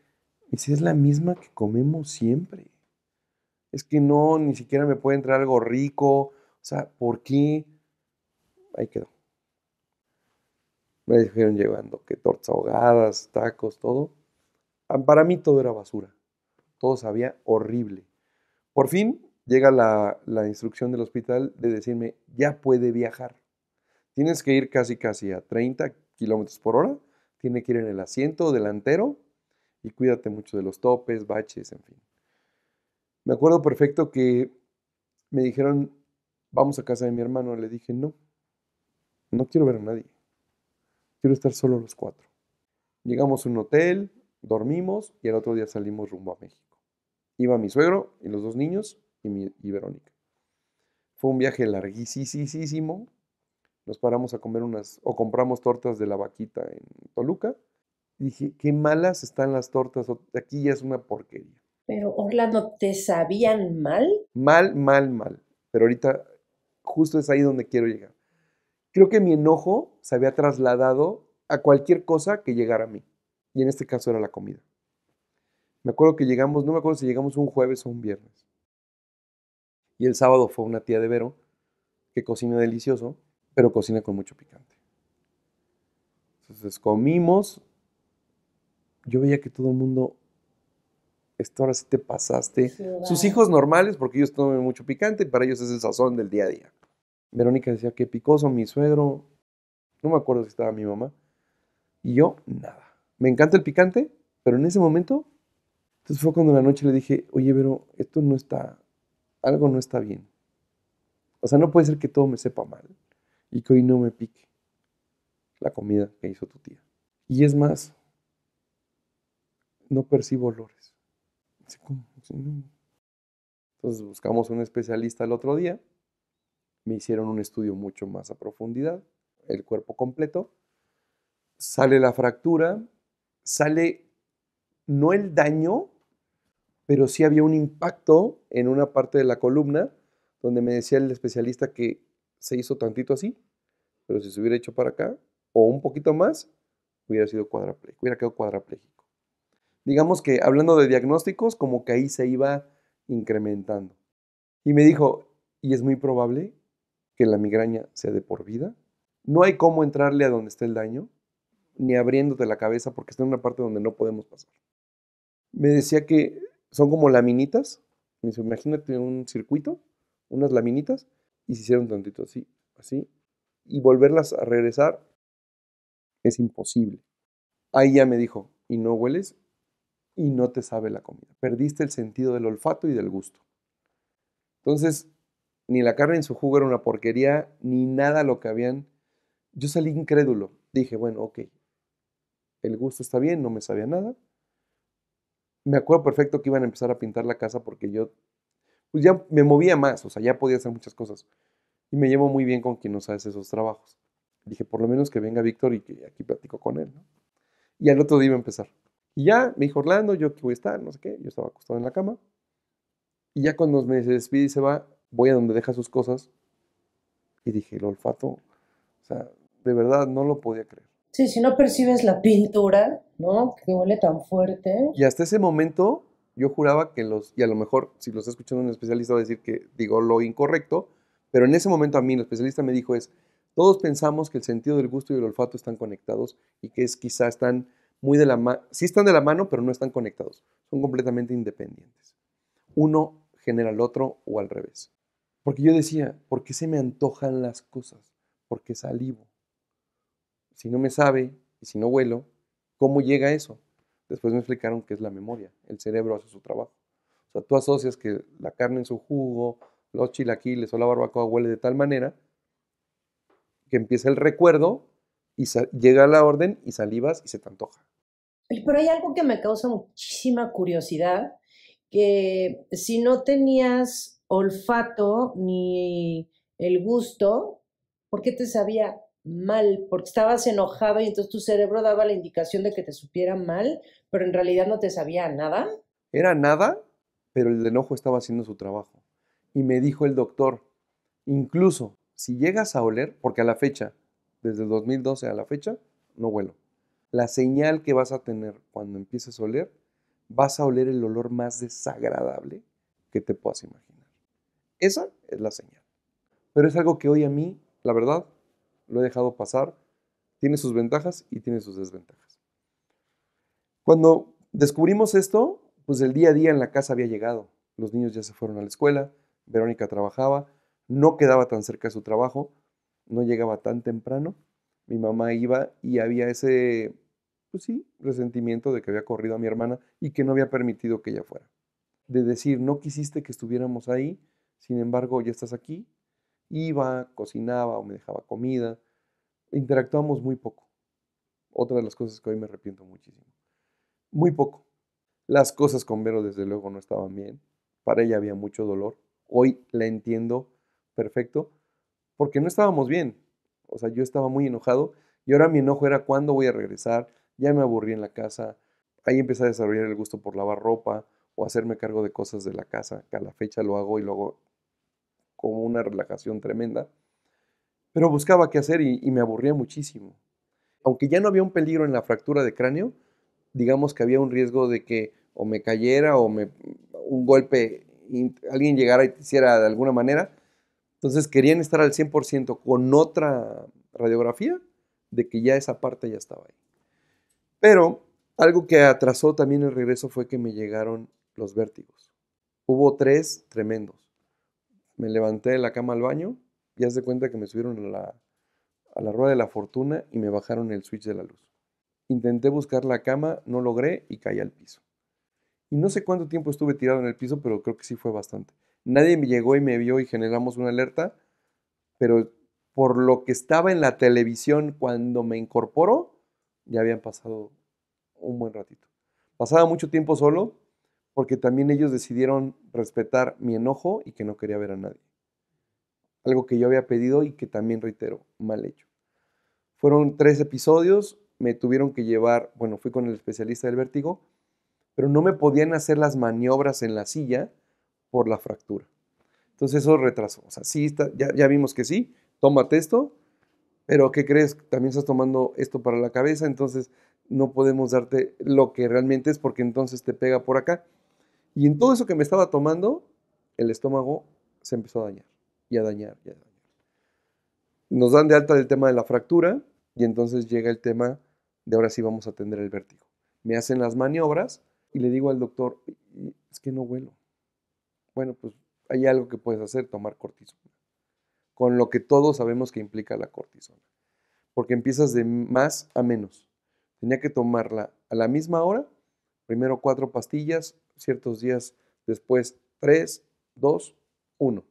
Y si es la misma que comemos siempre. Es que no, ni siquiera me puede entrar algo rico. O sea, ¿por qué? Ahí quedó. Me dijeron llevando que tortas ahogadas, tacos, todo. Para mí todo era basura. Todo sabía horrible. Por fin llega la, la instrucción del hospital de decirme, ya puede viajar. Tienes que ir casi casi a 30 kilómetros por hora. Tiene que ir en el asiento delantero y cuídate mucho de los topes, baches, en fin. Me acuerdo perfecto que me dijeron, vamos a casa de mi hermano. Le dije, no, no quiero ver a nadie quiero estar solo los cuatro. Llegamos a un hotel, dormimos y al otro día salimos rumbo a México. Iba mi suegro y los dos niños y, mi, y Verónica. Fue un viaje larguísimo. Nos paramos a comer unas o compramos tortas de la vaquita en Toluca. dije, qué malas están las tortas. Aquí ya es una porquería. Pero Orlando, ¿te sabían mal? Mal, mal, mal. Pero ahorita justo es ahí donde quiero llegar creo que mi enojo se había trasladado a cualquier cosa que llegara a mí. Y en este caso era la comida. Me acuerdo que llegamos, no me acuerdo si llegamos un jueves o un viernes. Y el sábado fue una tía de Vero que cocina delicioso, pero cocina con mucho picante. Entonces comimos. Yo veía que todo el mundo, esto ahora sí te pasaste. Sus hijos normales, porque ellos toman mucho picante, y para ellos es el sazón del día a día. Verónica decía que picoso, mi suegro, no me acuerdo si estaba mi mamá. Y yo, nada. Me encanta el picante, pero en ese momento, entonces fue cuando la noche le dije, oye, pero esto no está, algo no está bien. O sea, no puede ser que todo me sepa mal y que hoy no me pique la comida que hizo tu tía. Y es más, no percibo olores. Entonces buscamos un especialista el otro día me hicieron un estudio mucho más a profundidad, el cuerpo completo, sale la fractura, sale no el daño, pero sí había un impacto en una parte de la columna donde me decía el especialista que se hizo tantito así, pero si se hubiera hecho para acá o un poquito más, hubiera sido hubiera quedado cuadrapléjico. Digamos que hablando de diagnósticos, como que ahí se iba incrementando. Y me dijo, y es muy probable que la migraña sea de por vida. No hay cómo entrarle a donde está el daño, ni abriéndote la cabeza porque está en una parte donde no podemos pasar. Me decía que son como laminitas. Me dice, imagínate un circuito, unas laminitas, y se hicieron tantito así, así, y volverlas a regresar es imposible. Ahí ya me dijo, y no hueles y no te sabe la comida. Perdiste el sentido del olfato y del gusto. Entonces, ni la carne en su jugo era una porquería, ni nada lo que habían. Yo salí incrédulo. Dije, bueno, ok, el gusto está bien, no me sabía nada. Me acuerdo perfecto que iban a empezar a pintar la casa porque yo, pues ya me movía más, o sea, ya podía hacer muchas cosas. Y me llevo muy bien con quien nos hace esos trabajos. Dije, por lo menos que venga Víctor y que aquí platico con él, Y al otro día iba a empezar. Y ya me dijo Orlando, yo aquí voy a estar, no sé qué, yo estaba acostado en la cama. Y ya cuando me despide y se va, voy a donde deja sus cosas y dije, el olfato, o sea, de verdad no lo podía creer. Sí, si no percibes la pintura, ¿no? Que huele tan fuerte. Y hasta ese momento yo juraba que los, y a lo mejor si los está escuchando un especialista va a decir que digo lo incorrecto, pero en ese momento a mí el especialista me dijo es, todos pensamos que el sentido del gusto y el olfato están conectados y que es quizá están muy de la mano, sí están de la mano, pero no están conectados, son completamente independientes. Uno genera al otro o al revés. Porque yo decía, ¿por qué se me antojan las cosas? Porque salivo. Si no me sabe y si no huelo, ¿cómo llega eso? Después me explicaron que es la memoria. El cerebro hace su trabajo. O sea, tú asocias que la carne en su jugo, los chilaquiles o la barbacoa huele de tal manera que empieza el recuerdo y llega la orden y salivas y se te antoja. Pero hay algo que me causa muchísima curiosidad, que si no tenías olfato ni el gusto, porque te sabía mal, porque estabas enojado y entonces tu cerebro daba la indicación de que te supiera mal, pero en realidad no te sabía nada. Era nada, pero el enojo estaba haciendo su trabajo. Y me dijo el doctor, incluso si llegas a oler, porque a la fecha, desde el 2012 a la fecha, no vuelo, La señal que vas a tener cuando empieces a oler, vas a oler el olor más desagradable que te puedas imaginar. Esa es la señal. Pero es algo que hoy a mí, la verdad, lo he dejado pasar. Tiene sus ventajas y tiene sus desventajas. Cuando descubrimos esto, pues el día a día en la casa había llegado. Los niños ya se fueron a la escuela, Verónica trabajaba, no quedaba tan cerca de su trabajo, no llegaba tan temprano. Mi mamá iba y había ese, pues sí, resentimiento de que había corrido a mi hermana y que no había permitido que ella fuera. De decir, no quisiste que estuviéramos ahí, sin embargo, ya estás aquí. Iba, cocinaba o me dejaba comida. Interactuamos muy poco. Otra de las cosas que hoy me arrepiento muchísimo. Muy poco. Las cosas con Vero desde luego no estaban bien. Para ella había mucho dolor. Hoy la entiendo perfecto porque no estábamos bien. O sea, yo estaba muy enojado y ahora mi enojo era cuándo voy a regresar. Ya me aburrí en la casa. Ahí empecé a desarrollar el gusto por lavar ropa o hacerme cargo de cosas de la casa, que a la fecha lo hago y luego como una relajación tremenda, pero buscaba qué hacer y, me aburría muchísimo. Aunque ya no había un peligro en la fractura de cráneo, digamos que había un riesgo de que o me cayera o me, un golpe, alguien llegara y te hiciera de alguna manera. Entonces querían estar al 100% con otra radiografía de que ya esa parte ya estaba ahí. Pero algo que atrasó también el regreso fue que me llegaron los vértigos. Hubo tres tremendos me levanté de la cama al baño y haz de cuenta que me subieron a la, a la rueda de la fortuna y me bajaron el switch de la luz. Intenté buscar la cama, no logré y caí al piso. Y no sé cuánto tiempo estuve tirado en el piso, pero creo que sí fue bastante. Nadie me llegó y me vio y generamos una alerta, pero por lo que estaba en la televisión cuando me incorporó, ya habían pasado un buen ratito. Pasaba mucho tiempo solo, porque también ellos decidieron respetar mi enojo y que no quería ver a nadie. Algo que yo había pedido y que también reitero, mal hecho. Fueron tres episodios, me tuvieron que llevar, bueno, fui con el especialista del vértigo, pero no me podían hacer las maniobras en la silla por la fractura. Entonces eso retrasó. O sea, sí, ya, ya vimos que sí, tómate esto, pero ¿qué crees? También estás tomando esto para la cabeza, entonces no podemos darte lo que realmente es porque entonces te pega por acá. Y en todo eso que me estaba tomando, el estómago se empezó a dañar y a dañar y a dañar. Nos dan de alta el tema de la fractura y entonces llega el tema de ahora sí vamos a tener el vértigo. Me hacen las maniobras y le digo al doctor, es que no vuelo. Bueno, pues hay algo que puedes hacer, tomar cortisona. Con lo que todos sabemos que implica la cortisona. Porque empiezas de más a menos. Tenía que tomarla a la misma hora, primero cuatro pastillas, ciertos días después. tres, dos, uno.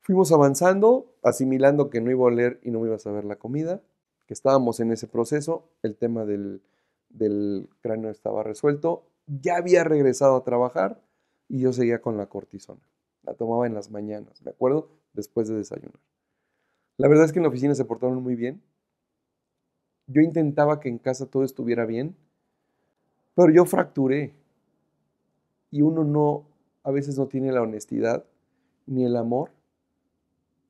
Fuimos avanzando, asimilando que no iba a oler y no me iba a saber la comida, que estábamos en ese proceso, el tema del, del cráneo estaba resuelto, ya había regresado a trabajar y yo seguía con la cortisona. La tomaba en las mañanas, ¿de acuerdo? Después de desayunar. La verdad es que en la oficina se portaron muy bien. Yo intentaba que en casa todo estuviera bien, pero yo fracturé. Y uno no, a veces no tiene la honestidad ni el amor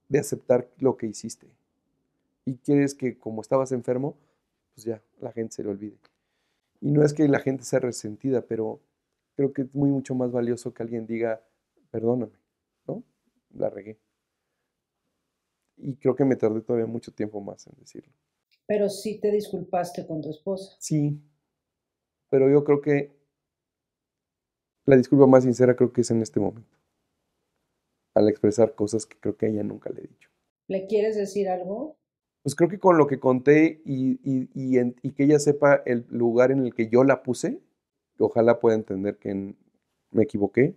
de aceptar lo que hiciste. Y quieres que como estabas enfermo, pues ya, la gente se lo olvide. Y no es que la gente sea resentida, pero creo que es muy mucho más valioso que alguien diga, perdóname, ¿no? La regué. Y creo que me tardé todavía mucho tiempo más en decirlo. Pero sí te disculpaste con tu esposa. Sí, pero yo creo que la disculpa más sincera creo que es en este momento, al expresar cosas que creo que ella nunca le he dicho. ¿Le quieres decir algo? Pues creo que con lo que conté y, que ella sepa el lugar en el que yo la puse, ojalá pueda entender que me equivoqué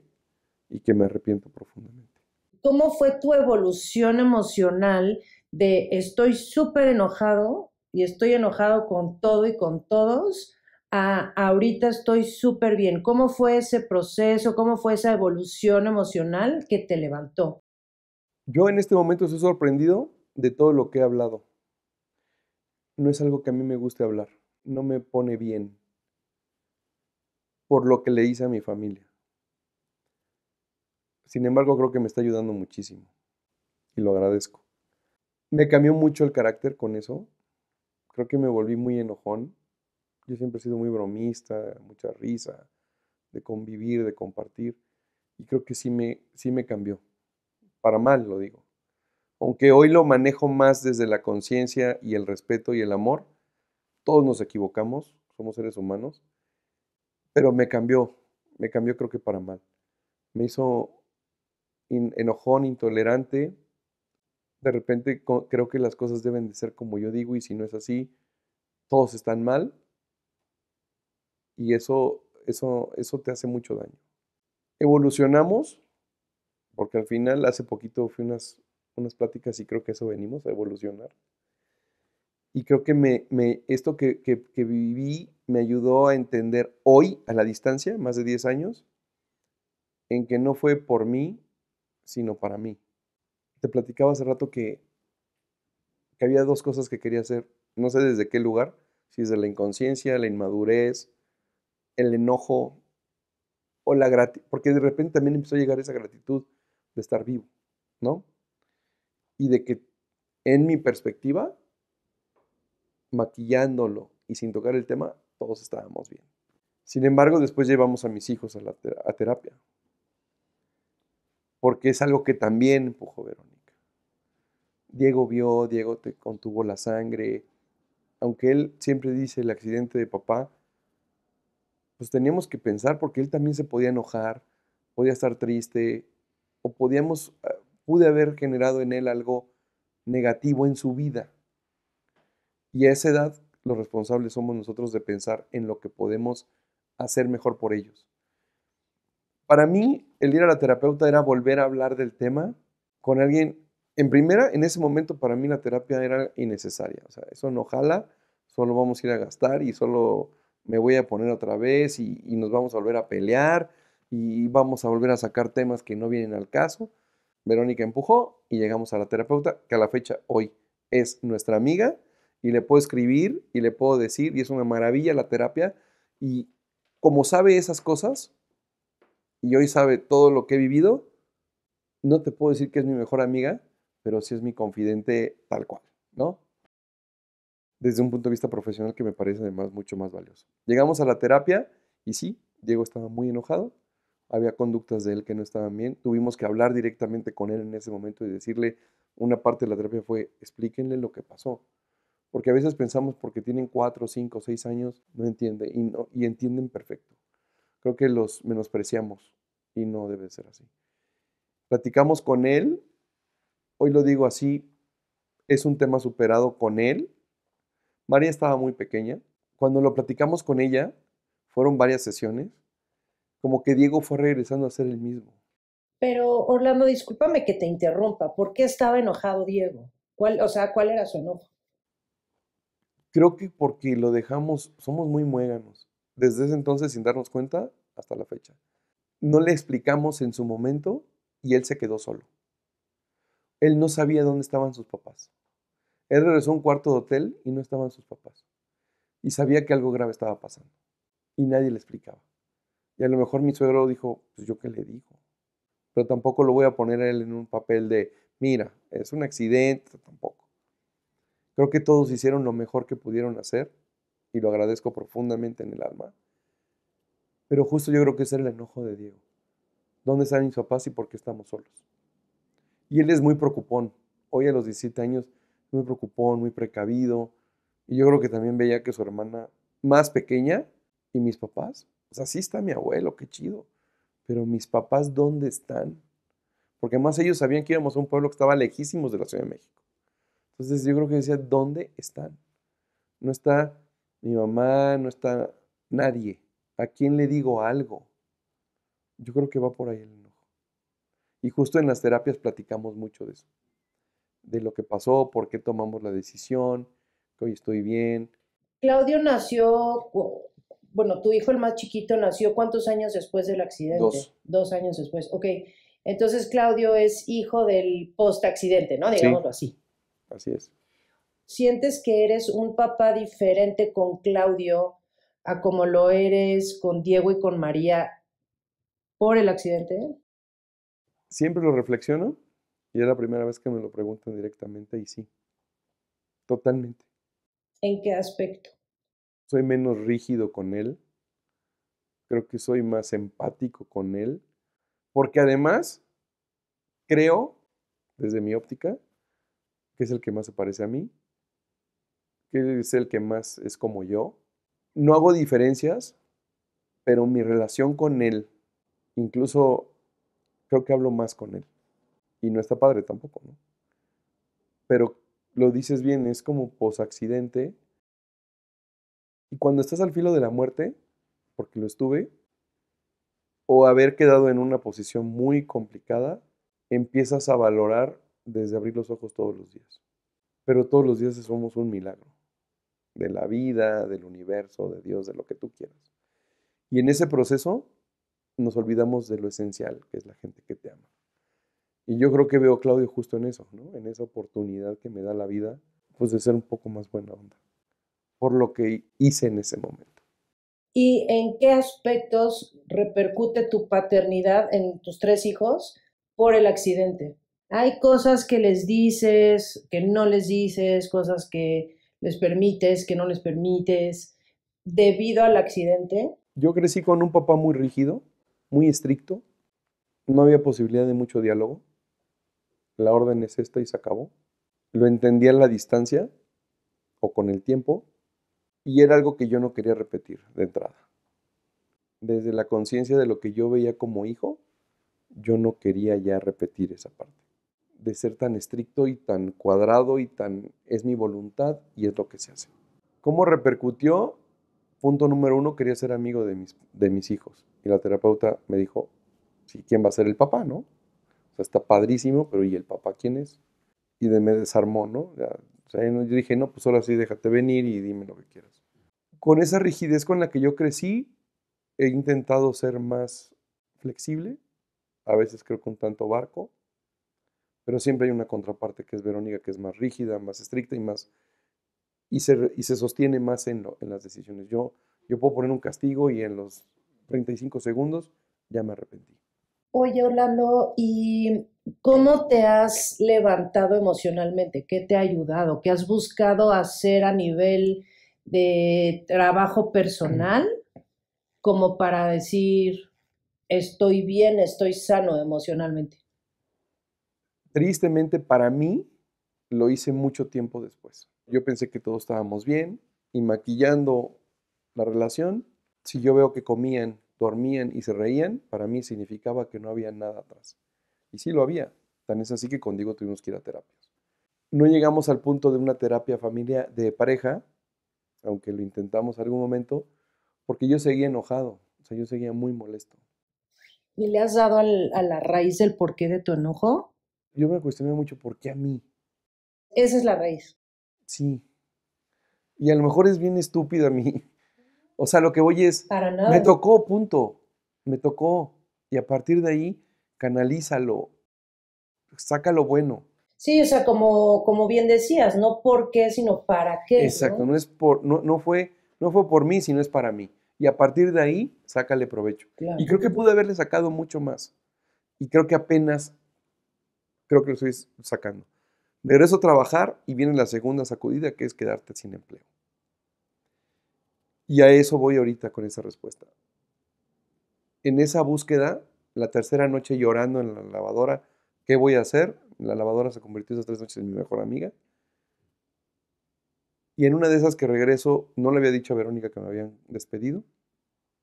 y que me arrepiento profundamente. ¿Cómo fue tu evolución emocional de estoy súper enojado y estoy enojado con todo y con todos Ah, ahorita estoy súper bien. ¿Cómo fue ese proceso? ¿Cómo fue esa evolución emocional que te levantó? Yo en este momento estoy sorprendido de todo lo que he hablado. No es algo que a mí me guste hablar. No me pone bien por lo que le hice a mi familia. Sin embargo, creo que me está ayudando muchísimo y lo agradezco. Me cambió mucho el carácter con eso. Creo que me volví muy enojón yo siempre he sido muy bromista, mucha risa, de convivir, de compartir. Y creo que sí me, sí me cambió. Para mal, lo digo. Aunque hoy lo manejo más desde la conciencia y el respeto y el amor, todos nos equivocamos, somos seres humanos, pero me cambió, me cambió creo que para mal. Me hizo enojón, intolerante. De repente creo que las cosas deben de ser como yo digo y si no es así, todos están mal y eso, eso, eso te hace mucho daño. Evolucionamos, porque al final hace poquito fui unas, unas pláticas y creo que eso venimos a evolucionar. Y creo que me, me esto que, viví me ayudó a entender hoy, a la distancia, más de 10 años, en que no fue por mí, sino para mí. Te platicaba hace rato que, que había dos cosas que quería hacer, no sé desde qué lugar, si es de la inconsciencia, la inmadurez, el enojo o la gratitud, porque de repente también empezó a llegar esa gratitud de estar vivo, ¿no? Y de que en mi perspectiva, maquillándolo y sin tocar el tema, todos estábamos bien. Sin embargo, después llevamos a mis hijos a, la a terapia, porque es algo que también empujó Verónica. Diego vio, Diego te contuvo la sangre, aunque él siempre dice el accidente de papá pues teníamos que pensar porque él también se podía enojar, podía estar triste, o podíamos, ah, pude haber generado en él algo negativo en su vida. Y a esa edad los responsables somos nosotros de pensar en lo que podemos hacer mejor por ellos. Para mí, el ir a la terapeuta era volver a hablar del tema con alguien. En primera, en ese momento para mí la terapia era innecesaria. O sea, eso no jala, solo vamos a ir a gastar y solo me voy a poner otra vez y, nos vamos a volver a pelear y vamos a volver a sacar temas que no vienen al caso. Verónica empujó y llegamos a la terapeuta, que a la fecha hoy es nuestra amiga y le puedo escribir y le puedo decir y es una maravilla la terapia y como sabe esas cosas y hoy sabe todo lo que he vivido, no te puedo decir que es mi mejor amiga, pero sí es mi confidente tal cual, ¿no? desde un punto de vista profesional que me parece además mucho más valioso. Llegamos a la terapia y sí, Diego estaba muy enojado, había conductas de él que no estaban bien, tuvimos que hablar directamente con él en ese momento y decirle, una parte de la terapia fue, explíquenle lo que pasó, porque a veces pensamos porque tienen cuatro, cinco, seis años, no entiende y, y entienden perfecto. Creo que los menospreciamos y no debe ser así. Platicamos con él, hoy lo digo así, es un tema superado con él, María estaba muy pequeña. Cuando lo platicamos con ella, fueron varias sesiones, como que Diego fue regresando a ser el mismo. Pero Orlando, discúlpame que te interrumpa. ¿Por qué estaba enojado Diego? ¿Cuál, o sea, ¿cuál era su enojo? Creo que porque lo dejamos, somos muy muéganos. Desde ese entonces, sin darnos cuenta, hasta la fecha. No le explicamos en su momento y él se quedó solo. Él no sabía dónde estaban sus papás. Él regresó a un cuarto de hotel y no estaban sus papás. Y sabía que algo grave estaba pasando. Y nadie le explicaba. Y a lo mejor mi suegro dijo, pues yo qué le digo. Pero tampoco lo voy a poner a él en un papel de, mira, es un accidente, tampoco. Creo que todos hicieron lo mejor que pudieron hacer y lo agradezco profundamente en el alma. Pero justo yo creo que ese el enojo de Diego. ¿Dónde están mis papás y por qué estamos solos? Y él es muy preocupón. Hoy a los 17 años muy preocupón, muy precavido. Y yo creo que también veía que su hermana más pequeña y mis papás, o sea, está mi abuelo, qué chido, pero mis papás, ¿dónde están? Porque más ellos sabían que íbamos a un pueblo que estaba lejísimos de la Ciudad de México. Entonces yo creo que decía, ¿dónde están? No está mi mamá, no está nadie. ¿A quién le digo algo? Yo creo que va por ahí el enojo. Y justo en las terapias platicamos mucho de eso de lo que pasó, por qué tomamos la decisión, que hoy estoy bien. Claudio nació, bueno, tu hijo el más chiquito nació cuántos años después del accidente? Dos. Dos años después, ok. Entonces Claudio es hijo del post-accidente, ¿no? Digámoslo así. Así es. ¿Sientes que eres un papá diferente con Claudio a como lo eres con Diego y con María por el accidente? Siempre lo reflexiono y es la primera vez que me lo preguntan directamente y sí, totalmente. ¿En qué aspecto? Soy menos rígido con él, creo que soy más empático con él, porque además creo, desde mi óptica, que es el que más se parece a mí, que es el que más es como yo. No hago diferencias, pero mi relación con él, incluso creo que hablo más con él. Y no está padre tampoco, ¿no? Pero lo dices bien, es como posaccidente. Y cuando estás al filo de la muerte, porque lo estuve, o haber quedado en una posición muy complicada, empiezas a valorar desde abrir los ojos todos los días. Pero todos los días somos un milagro de la vida, del universo, de Dios, de lo que tú quieras. Y en ese proceso nos olvidamos de lo esencial, que es la gente que te ama. Y yo creo que veo a Claudio justo en eso, En esa oportunidad que me da la vida, pues de ser un poco más buena onda, por lo que hice en ese momento. ¿Y en qué aspectos repercute tu paternidad en tus tres hijos por el accidente? Hay cosas que les dices, que no les dices, cosas que les permites, que no les permites, debido al accidente. Yo crecí con un papá muy rígido, muy estricto, no había posibilidad de mucho diálogo la orden es esta y se acabó. Lo entendía a la distancia o con el tiempo y era algo que yo no quería repetir de entrada. Desde la conciencia de lo que yo veía como hijo, yo no quería ya repetir esa parte. De ser tan estricto y tan cuadrado y tan es mi voluntad y es lo que se hace. ¿Cómo repercutió? Punto número uno, quería ser amigo de mis, de mis hijos. Y la terapeuta me dijo, ¿quién va a ser el papá, no? está padrísimo, pero ¿y el papá quién es? Y de, me desarmó, ¿no? o sea, yo dije, no, pues ahora sí, déjate venir y dime lo que quieras. Con esa rigidez con la que yo crecí, he intentado ser más flexible, a veces creo con tanto barco, pero siempre hay una contraparte que es Verónica, que es más rígida, más estricta y más... Y se, se sostiene más en, en las decisiones. Yo, yo puedo poner un castigo y en los 35 segundos ya me arrepentí. Oye, Orlando, ¿y cómo te has levantado emocionalmente? ¿Qué te ha ayudado? ¿Qué has buscado hacer a nivel de trabajo personal como para decir, estoy bien, estoy sano emocionalmente? Tristemente para mí, lo hice mucho tiempo después. Yo pensé que todos estábamos bien y maquillando la relación, si yo veo que comían dormían y se reían, para mí significaba que no había nada atrás. Y sí lo había, tan es así que con Diego tuvimos que ir a terapias. No llegamos al punto de una terapia familia de pareja, aunque lo intentamos algún momento, porque yo seguía enojado, o sea, yo seguía muy molesto. ¿Y le has dado a la raíz del porqué de tu enojo? Yo me cuestioné mucho, ¿por qué a mí? Esa es la raíz. Sí. Y a lo mejor es bien estúpida mí. O sea, lo que voy es, Para nada. me tocó, punto, me tocó. Y a partir de ahí, canalízalo, saca lo bueno. Sí, o sea, como, como bien decías, no por qué, sino para qué. Exacto, no, es por, no, no, fue, no fue por mí, sino es para mí. Y a partir de ahí, sácale provecho. Y creo que pude haberle sacado mucho más. Y creo que apenas, creo que lo estoy sacando. Regreso a trabajar y viene la segunda sacudida, que es quedarte sin empleo. Y a eso voy ahorita con esa respuesta. En esa búsqueda, la tercera noche llorando en la lavadora, ¿qué voy a hacer? La lavadora se convirtió esas tres noches en mi mejor amiga. Y en una de esas que regreso, no le había dicho a Verónica que me habían despedido,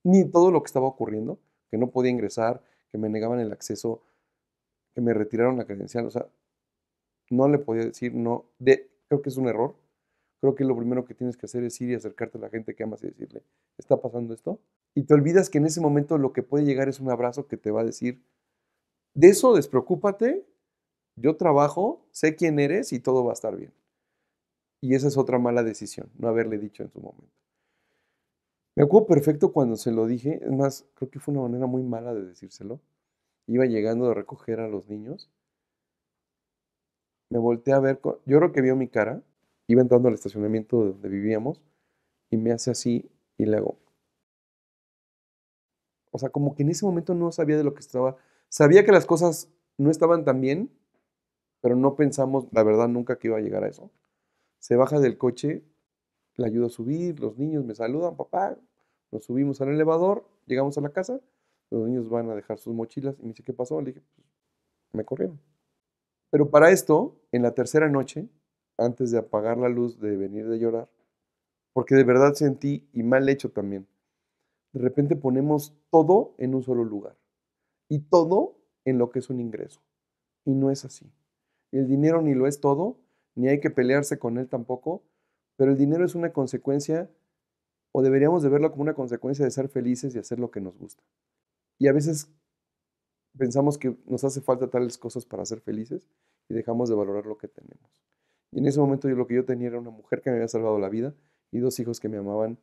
ni todo lo que estaba ocurriendo, que no podía ingresar, que me negaban el acceso, que me retiraron la credencial. O sea, no le podía decir, no, de, creo que es un error, creo que lo primero que tienes que hacer es ir y acercarte a la gente que amas y decirle, ¿está pasando esto? Y te olvidas que en ese momento lo que puede llegar es un abrazo que te va a decir, de eso despreocúpate, yo trabajo, sé quién eres y todo va a estar bien. Y esa es otra mala decisión, no haberle dicho en su momento. Me acuerdo perfecto cuando se lo dije, es más, creo que fue una manera muy mala de decírselo. Iba llegando a recoger a los niños. Me volteé a ver, yo creo que vio mi cara iba entrando al estacionamiento donde vivíamos y me hace así y le hago. O sea, como que en ese momento no sabía de lo que estaba. Sabía que las cosas no estaban tan bien, pero no pensamos, la verdad, nunca que iba a llegar a eso. Se baja del coche, la ayuda a subir, los niños me saludan, papá, nos subimos al elevador, llegamos a la casa, los niños van a dejar sus mochilas y me dice, ¿qué pasó? Le dije, pues, me corrieron. Pero para esto, en la tercera noche, antes de apagar la luz, de venir de llorar, porque de verdad sentí y mal hecho también. De repente ponemos todo en un solo lugar y todo en lo que es un ingreso. Y no es así. El dinero ni lo es todo, ni hay que pelearse con él tampoco, pero el dinero es una consecuencia, o deberíamos de verlo como una consecuencia de ser felices y hacer lo que nos gusta. Y a veces pensamos que nos hace falta tales cosas para ser felices y dejamos de valorar lo que tenemos. Y en ese momento yo, lo que yo tenía era una mujer que me había salvado la vida y dos hijos que me amaban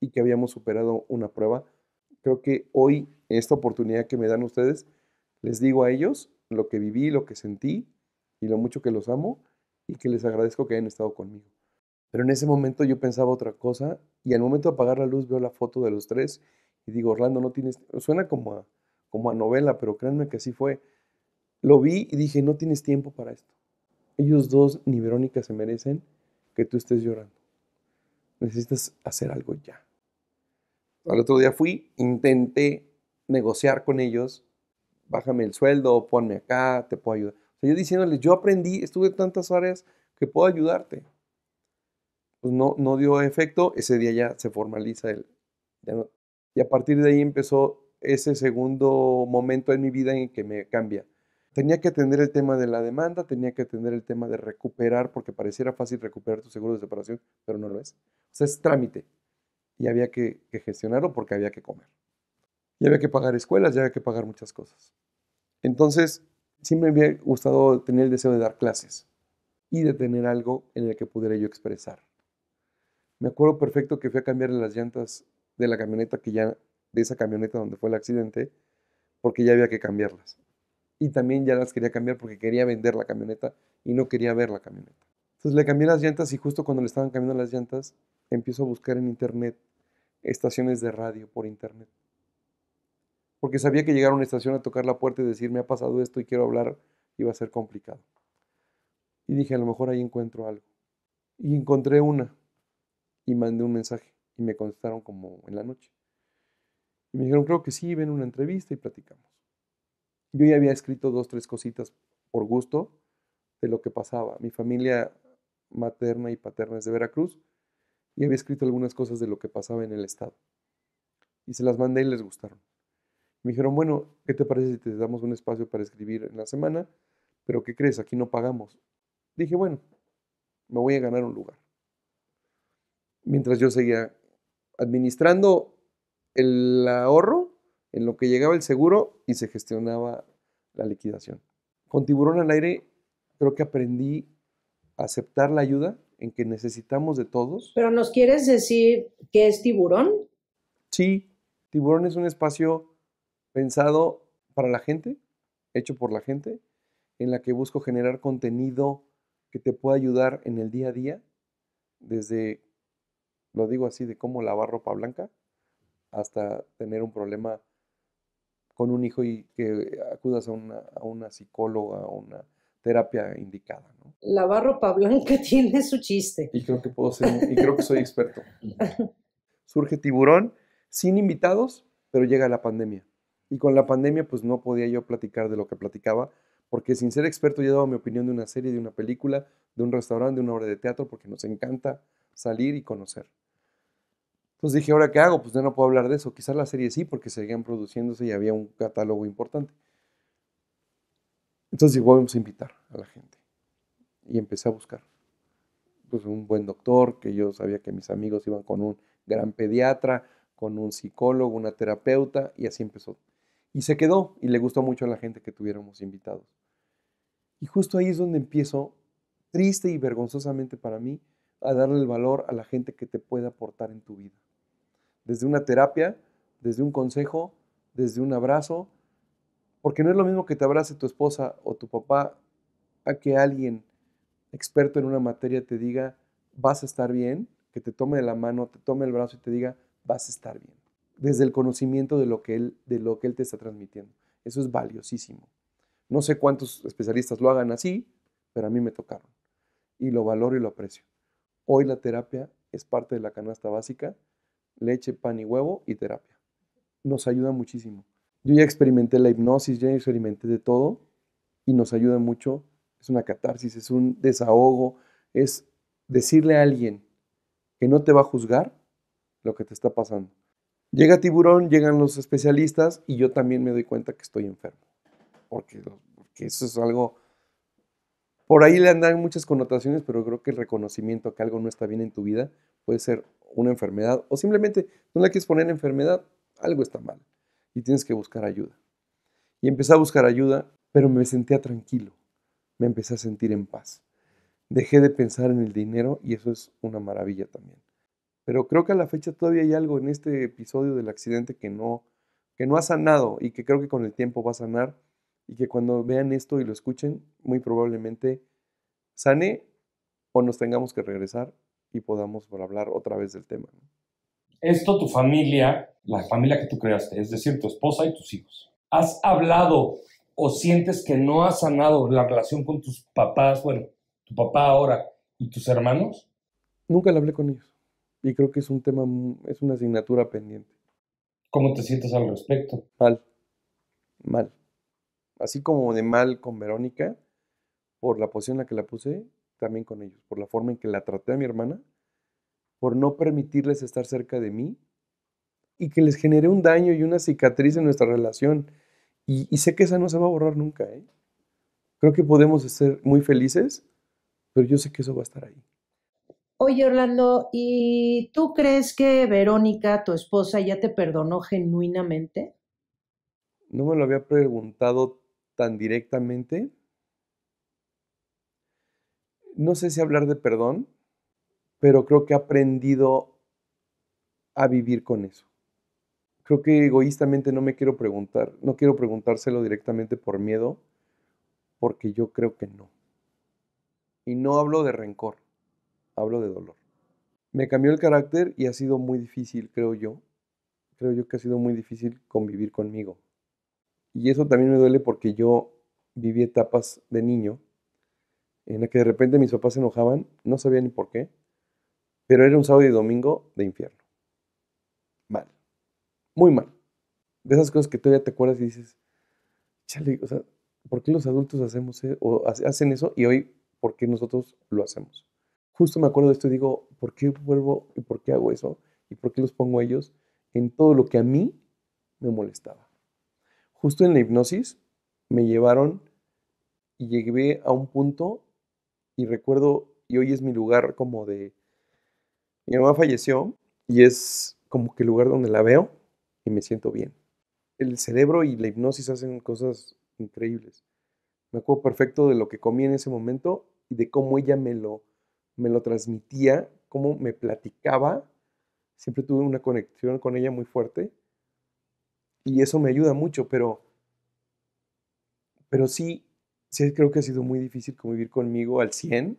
y que habíamos superado una prueba. Creo que hoy esta oportunidad que me dan ustedes, les digo a ellos lo que viví, lo que sentí y lo mucho que los amo y que les agradezco que hayan estado conmigo. Pero en ese momento yo pensaba otra cosa y al momento de apagar la luz veo la foto de los tres y digo, Orlando, no tienes, suena como como a novela, pero créanme que así fue. Lo vi y dije, no tienes tiempo para esto. Ellos dos, ni Verónica, se merecen que tú estés llorando. Necesitas hacer algo ya. Al otro día fui, intenté negociar con ellos. Bájame el sueldo, ponme acá, te puedo ayudar. yo diciéndoles, yo aprendí, estuve en tantas áreas que puedo ayudarte. Pues no, no dio efecto. Ese día ya se formaliza el. y a partir de ahí empezó ese segundo momento en mi vida en que me cambia. Tenía que atender el tema de la demanda, tenía que atender el tema de recuperar, porque pareciera fácil recuperar tu seguro de separación, pero no lo es. O sea, es trámite. Y había que, gestionarlo porque había que comer. Y había que pagar escuelas, ya había que pagar muchas cosas. Entonces, siempre me había gustado tener el deseo de dar clases y de tener algo en el que pudiera yo expresar. Me acuerdo perfecto que fui a cambiar las llantas de la camioneta que ya, de esa camioneta donde fue el accidente, porque ya había que cambiarlas y también ya las quería cambiar porque quería vender la camioneta y no quería ver la camioneta. Entonces le cambié las llantas y justo cuando le estaban cambiando las llantas, empiezo a buscar en internet estaciones de radio por internet. Porque sabía que llegar a una estación a tocar la puerta y decir, me ha pasado esto y quiero hablar, iba a ser complicado. Y dije, a lo mejor ahí encuentro algo. Y encontré una y mandé un mensaje y me contestaron como en la noche. Y me dijeron, creo que sí, ven una entrevista y platicamos yo ya había escrito dos, tres cositas por gusto de lo que pasaba. Mi familia materna y paterna es de Veracruz y había escrito algunas cosas de lo que pasaba en el estado. Y se las mandé y les gustaron. Me dijeron, bueno, ¿qué te parece si te damos un espacio para escribir en la semana? Pero ¿qué crees? Aquí no pagamos. Dije, bueno, me voy a ganar un lugar. Mientras yo seguía administrando el ahorro en lo que llegaba el seguro y se gestionaba la liquidación. Con Tiburón al Aire creo que aprendí a aceptar la ayuda en que necesitamos de todos. ¿Pero nos quieres decir qué es Tiburón? Sí, Tiburón es un espacio pensado para la gente, hecho por la gente, en la que busco generar contenido que te pueda ayudar en el día a día, desde, lo digo así, de cómo lavar ropa blanca, hasta tener un problema con un hijo y que acudas a una, psicóloga, a una terapia indicada. ¿no? La barropa blanca tiene su chiste. Y creo que puedo ser, y creo que soy experto. Surge tiburón, sin invitados, pero llega la pandemia. Y con la pandemia, pues no podía yo platicar de lo que platicaba, porque sin ser experto yo daba mi opinión de una serie, de una película, de un restaurante, de una obra de teatro, porque nos encanta salir y conocer. Entonces dije, ¿ahora qué hago? Pues ya no puedo hablar de eso. Quizás la serie sí, porque seguían produciéndose y había un catálogo importante. Entonces dije, vamos a invitar a la gente. Y empecé a buscar. Pues un buen doctor, que yo sabía que mis amigos iban con un gran pediatra, con un psicólogo, una terapeuta, y así empezó. Y se quedó, y le gustó mucho a la gente que tuviéramos invitados. Y justo ahí es donde empiezo, triste y vergonzosamente para mí, a darle el valor a la gente que te puede aportar en tu vida desde una terapia, desde un consejo, desde un abrazo, porque no es lo mismo que te abrace tu esposa o tu papá a que alguien experto en una materia te diga, vas a estar bien, que te tome de la mano, te tome el brazo y te diga, vas a estar bien, desde el conocimiento de lo que él, de lo que él te está transmitiendo. Eso es valiosísimo. No sé cuántos especialistas lo hagan así, pero a mí me tocaron. Y lo valoro y lo aprecio. Hoy la terapia es parte de la canasta básica leche, pan y huevo y terapia. Nos ayuda muchísimo. Yo ya experimenté la hipnosis, ya experimenté de todo y nos ayuda mucho. Es una catarsis, es un desahogo, es decirle a alguien que no te va a juzgar lo que te está pasando. Llega tiburón, llegan los especialistas y yo también me doy cuenta que estoy enfermo. Porque, eso es algo... Por ahí le andan muchas connotaciones, pero creo que el reconocimiento que algo no está bien en tu vida puede ser una enfermedad o simplemente no la quieres poner enfermedad, algo está mal y tienes que buscar ayuda. Y empecé a buscar ayuda, pero me sentía tranquilo, me empecé a sentir en paz. Dejé de pensar en el dinero y eso es una maravilla también. Pero creo que a la fecha todavía hay algo en este episodio del accidente que no, que no ha sanado y que creo que con el tiempo va a sanar y que cuando vean esto y lo escuchen, muy probablemente sane o nos tengamos que regresar y podamos hablar otra vez del tema. Esto tu familia, la familia que tú creaste, es decir, tu esposa y tus hijos. ¿Has hablado o sientes que no has sanado la relación con tus papás, bueno, tu papá ahora y tus hermanos? Nunca le hablé con ellos y creo que es un tema, es una asignatura pendiente. ¿Cómo te sientes al respecto? Mal, mal. Así como de mal con Verónica, por la posición en la que la puse, también con ellos, por la forma en que la traté a mi hermana, por no permitirles estar cerca de mí y que les generé un daño y una cicatriz en nuestra relación. Y, sé que esa no se va a borrar nunca. ¿eh? Creo que podemos ser muy felices, pero yo sé que eso va a estar ahí. Oye, Orlando, ¿y tú crees que Verónica, tu esposa, ya te perdonó genuinamente? No me lo había preguntado tan directamente, no sé si hablar de perdón, pero creo que he aprendido a vivir con eso. Creo que egoístamente no me quiero preguntar, no quiero preguntárselo directamente por miedo, porque yo creo que no. Y no hablo de rencor, hablo de dolor. Me cambió el carácter y ha sido muy difícil, creo yo. Creo yo que ha sido muy difícil convivir conmigo. Y eso también me duele porque yo viví etapas de niño en la que de repente mis papás se enojaban, no sabía ni por qué, pero era un sábado y domingo de infierno. Mal, muy mal. De esas cosas que todavía te acuerdas y dices, chale, o sea, ¿por qué los adultos hacemos eh, hacen eso y hoy por qué nosotros lo hacemos? Justo me acuerdo de esto y digo, ¿por qué vuelvo y por qué hago eso? ¿Y por qué los pongo ellos en todo lo que a mí me molestaba? Justo en la hipnosis me llevaron y llegué a un punto y recuerdo, y hoy es mi lugar como de... Mi mamá falleció y es como que el lugar donde la veo y me siento bien. El cerebro y la hipnosis hacen cosas increíbles. Me acuerdo perfecto de lo que comí en ese momento y de cómo ella me lo, me lo transmitía, cómo me platicaba. Siempre tuve una conexión con ella muy fuerte y eso me ayuda mucho, pero, pero sí sí creo que ha sido muy difícil convivir conmigo al 100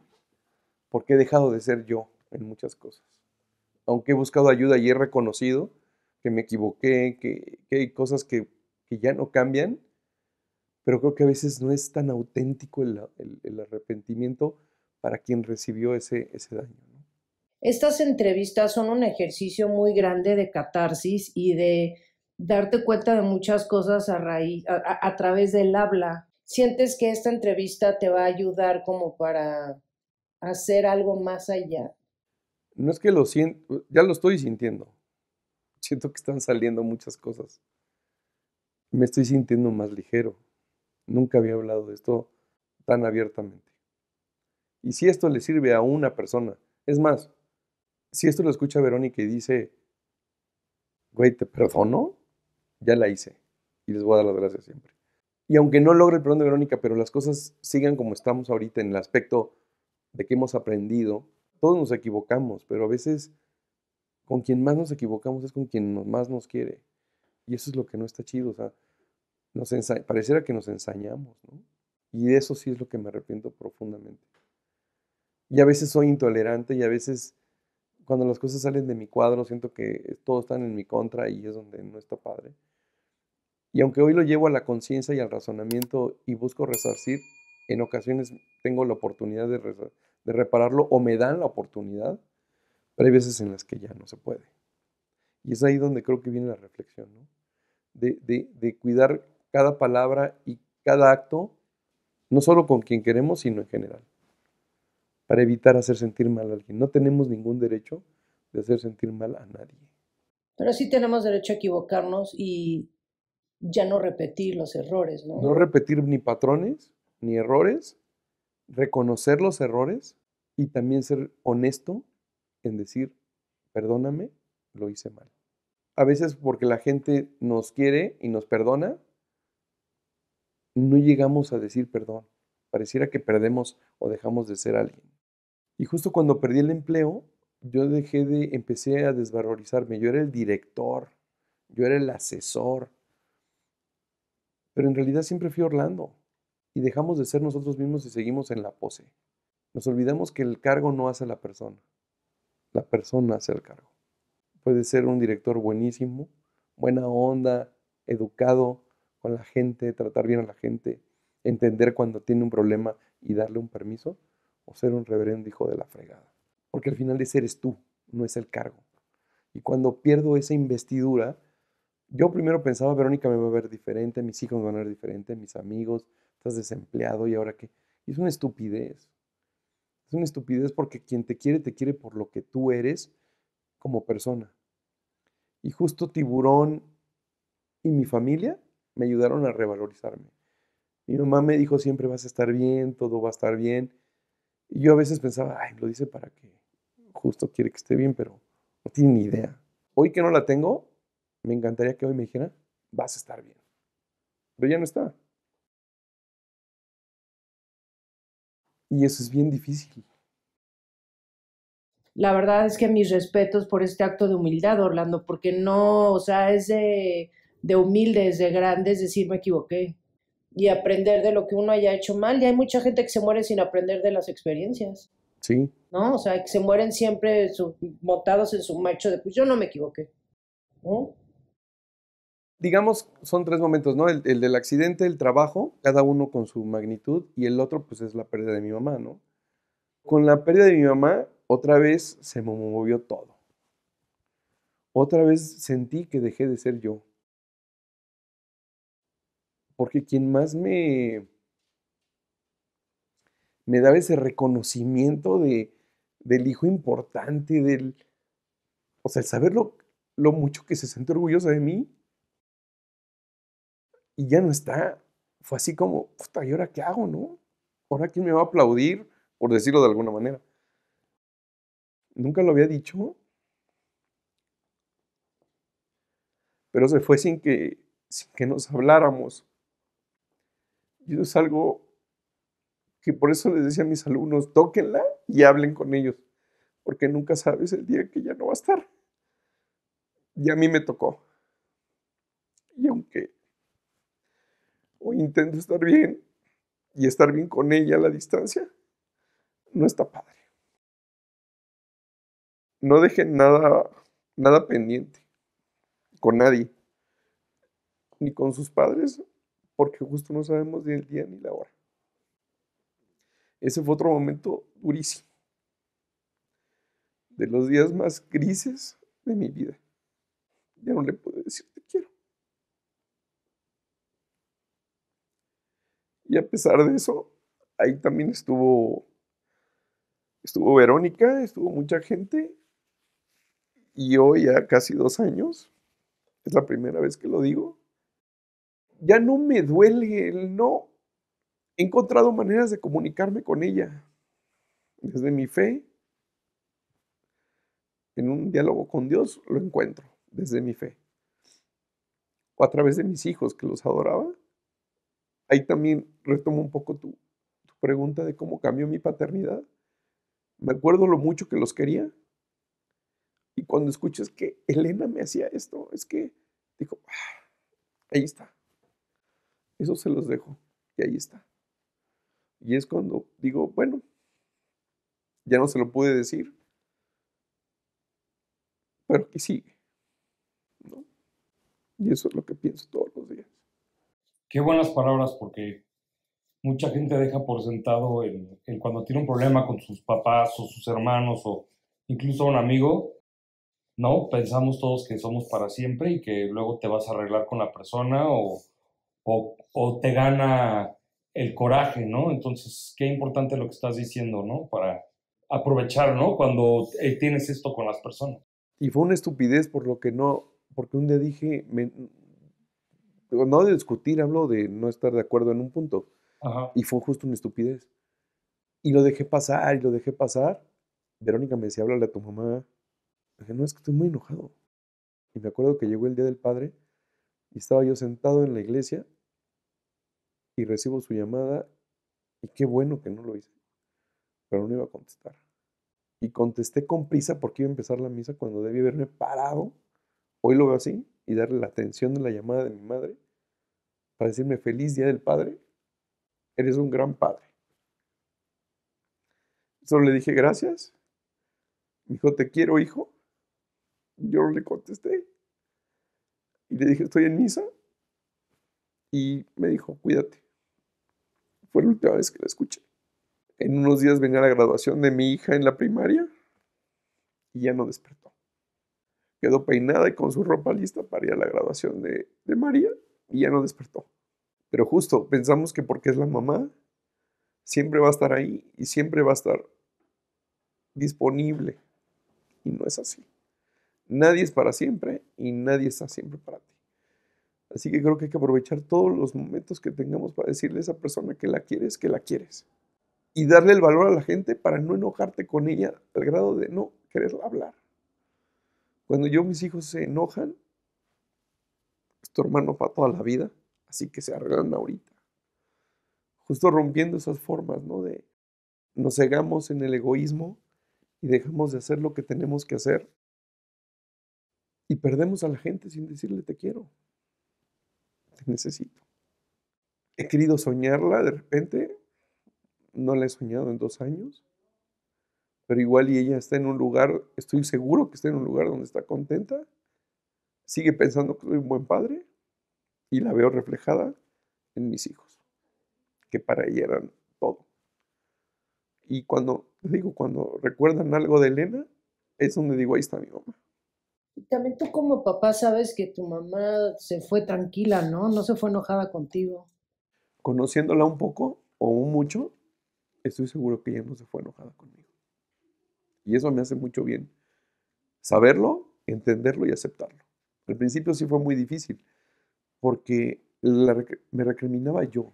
porque he dejado de ser yo en muchas cosas. Aunque he buscado ayuda y he reconocido que me equivoqué, que, hay cosas que, que, ya no cambian, pero creo que a veces no es tan auténtico el, el, arrepentimiento para quien recibió ese, ese daño. Estas entrevistas son un ejercicio muy grande de catarsis y de darte cuenta de muchas cosas a, raíz, a través del habla ¿Sientes que esta entrevista te va a ayudar como para hacer algo más allá? No es que lo siento, ya lo estoy sintiendo. Siento que están saliendo muchas cosas. Me estoy sintiendo más ligero. Nunca había hablado de esto tan abiertamente. Y si esto le sirve a una persona, es más, si esto lo escucha Verónica y dice, güey, te perdono, ya la hice. Y les voy a dar las gracias siempre. Y aunque no logre el perdón de Verónica, pero las cosas sigan como estamos ahorita en el aspecto de que hemos aprendido, todos nos equivocamos, pero a veces con quien más nos equivocamos es con quien más nos quiere. Y eso es lo que no está chido, o sea, pareciera que nos ensañamos, Y de eso sí es lo que me arrepiento profundamente. Y a veces soy intolerante y a veces cuando las cosas salen de mi cuadro siento que todos están en mi contra y es donde no está padre. Y aunque hoy lo llevo a la conciencia y al razonamiento y busco resarcir, en ocasiones tengo la oportunidad de, repararlo o me dan la oportunidad, pero hay veces en las que ya no se puede. Y es ahí donde creo que viene la reflexión, de, de cuidar cada palabra y cada acto, no solo con quien queremos, sino en general, para evitar hacer sentir mal a alguien. No tenemos ningún derecho de hacer sentir mal a nadie. Pero sí tenemos derecho a equivocarnos y ya no repetir los errores, ¿no? No repetir ni patrones, ni errores, reconocer los errores y también ser honesto en decir, perdóname, lo hice mal. A veces porque la gente nos quiere y nos perdona, no llegamos a decir perdón. Pareciera que perdemos o dejamos de ser alguien. Y justo cuando perdí el empleo, yo dejé de, empecé a desvalorizarme. Yo era el director, yo era el asesor, pero en realidad siempre fui Orlando y dejamos de ser nosotros mismos y seguimos en la pose. Nos olvidamos que el cargo no hace la persona, la persona hace el cargo. Puede ser un director buenísimo, buena onda, educado con la gente, tratar bien a la gente, entender cuando tiene un problema y darle un permiso, o ser un reverendo hijo de la fregada. Porque al final ese eres tú, no es el cargo. Y cuando pierdo esa investidura, yo primero pensaba, Verónica me va a ver diferente, mis hijos van a ver diferente, mis amigos, estás desempleado y ahora qué. Y es una estupidez. Es una estupidez porque quien te quiere, te quiere por lo que tú eres como persona. Y justo Tiburón y mi familia me ayudaron a revalorizarme. Mi mamá me dijo, siempre vas a estar bien, todo va a estar bien. Y yo a veces pensaba, ay, lo dice para que justo quiere que esté bien, pero no tiene ni idea. Hoy que no la tengo, me encantaría que hoy me dijera, vas a estar bien. Pero ya no está. Y eso es bien difícil. La verdad es que mis respetos por este acto de humildad, Orlando, porque no, o sea, es de, humildes, de grandes decir me equivoqué y aprender de lo que uno haya hecho mal. Y hay mucha gente que se muere sin aprender de las experiencias. Sí. ¿No? O sea, que se mueren siempre motados en su macho de, pues yo no me equivoqué. ¿No? digamos, son tres momentos, ¿no? El, del accidente, el trabajo, cada uno con su magnitud, y el otro, pues, es la pérdida de mi mamá, ¿no? Con la pérdida de mi mamá, otra vez se me movió todo. Otra vez sentí que dejé de ser yo. Porque quien más me, me daba ese reconocimiento del hijo importante, del, o sea, el saber lo, mucho que se siente orgullosa de mí, y ya no está. Fue así como, puta, ¿y ahora qué hago, no? ¿Ahora quién me va a aplaudir? Por decirlo de alguna manera. Nunca lo había dicho. Pero se fue sin que, sin que nos habláramos. Y eso es algo que por eso les decía a mis alumnos, tóquenla y hablen con ellos, porque nunca sabes el día que ya no va a estar. Y a mí me tocó. Y aunque o intento estar bien y estar bien con ella a la distancia, no está padre. No dejen nada, nada pendiente con nadie, ni con sus padres, porque justo no sabemos ni el día ni la hora. Ese fue otro momento durísimo, de los días más grises de mi vida. Ya no le puedo decir Y a pesar de eso, ahí también estuvo, estuvo Verónica, estuvo mucha gente. Y hoy, ya casi dos años, es la primera vez que lo digo, ya no me duele el no. He encontrado maneras de comunicarme con ella. Desde mi fe, en un diálogo con Dios, lo encuentro, desde mi fe. O a través de mis hijos que los adoraba, ahí también retomo un poco tu, pregunta de cómo cambió mi paternidad. Me acuerdo lo mucho que los quería. Y cuando escuchas que Elena me hacía esto, es que digo, ah, ahí está. Eso se los dejo. Y ahí está. Y es cuando digo, bueno, ya no se lo pude decir, pero que sigue. ¿no? Y eso es lo que pienso todos los días. Qué buenas palabras, porque mucha gente deja por sentado el, cuando tiene un problema con sus papás o sus hermanos o incluso un amigo, ¿no? Pensamos todos que somos para siempre y que luego te vas a arreglar con la persona o, o, te gana el coraje, ¿no? Entonces, qué importante lo que estás diciendo, ¿no? Para aprovechar, ¿no? Cuando eh, tienes esto con las personas. Y fue una estupidez por lo que no, porque un día dije, no de discutir, hablo de no estar de acuerdo en un punto. Y fue justo una estupidez. Y lo dejé pasar, y lo dejé pasar. Verónica me decía, háblale a tu mamá. Le dije, no, es que estoy muy enojado. Y me acuerdo que llegó el Día del Padre y estaba yo sentado en la iglesia y recibo su llamada y qué bueno que no lo hice, pero no iba a contestar. Y contesté con prisa porque iba a empezar la misa cuando debí haberme parado. Hoy lo veo así, y darle la atención de la llamada de mi madre para decirme feliz día del padre, eres un gran padre. Solo le dije gracias. Me dijo, te quiero, hijo. Yo le contesté. Y le dije, estoy en misa. Y me dijo, cuídate. Fue la última vez que la escuché. En unos días venía la graduación de mi hija en la primaria y ya no despertó quedó peinada y con su ropa lista para ir a la graduación de, de María y ya no despertó. Pero justo pensamos que porque es la mamá, siempre va a estar ahí y siempre va a estar disponible. Y no es así. Nadie es para siempre y nadie está siempre para ti. Así que creo que hay que aprovechar todos los momentos que tengamos para decirle a esa persona que la quieres, que la quieres. Y darle el valor a la gente para no enojarte con ella al grado de no quererla hablar. Cuando yo mis hijos se enojan, nuestro tu hermano para toda la vida, así que se arreglan ahorita. Justo rompiendo esas formas, ¿no? De nos cegamos en el egoísmo y dejamos de hacer lo que tenemos que hacer y perdemos a la gente sin decirle te quiero, te necesito. He querido soñarla de repente, no la he soñado en dos años pero igual y ella está en un lugar, estoy seguro que está en un lugar donde está contenta, sigue pensando que soy un buen padre y la veo reflejada en mis hijos, que para ella eran todo. Y cuando, digo, cuando recuerdan algo de Elena, es donde digo, ahí está mi mamá. Y también tú como papá sabes que tu mamá se fue tranquila, ¿no? No se fue enojada contigo. Conociéndola un poco o un mucho, estoy seguro que ella no se fue enojada conmigo. Y eso me hace mucho bien. Saberlo, entenderlo y aceptarlo. Al principio sí fue muy difícil, porque me recriminaba yo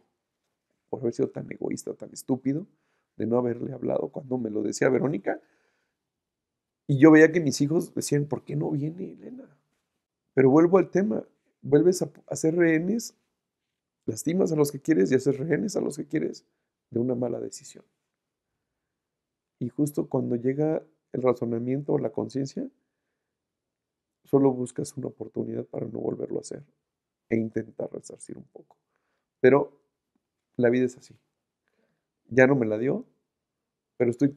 por haber sido tan egoísta, tan estúpido, de no haberle hablado cuando me lo decía Verónica. Y yo veía que mis hijos decían, ¿por qué no viene Elena? Pero vuelvo al tema, vuelves a hacer rehenes, lastimas a los que quieres y haces rehenes a los que quieres de una mala decisión. Y justo cuando llega el razonamiento o la conciencia, solo buscas una oportunidad para no volverlo a hacer e intentar resarcir un poco. Pero la vida es así. Ya no me la dio, pero estoy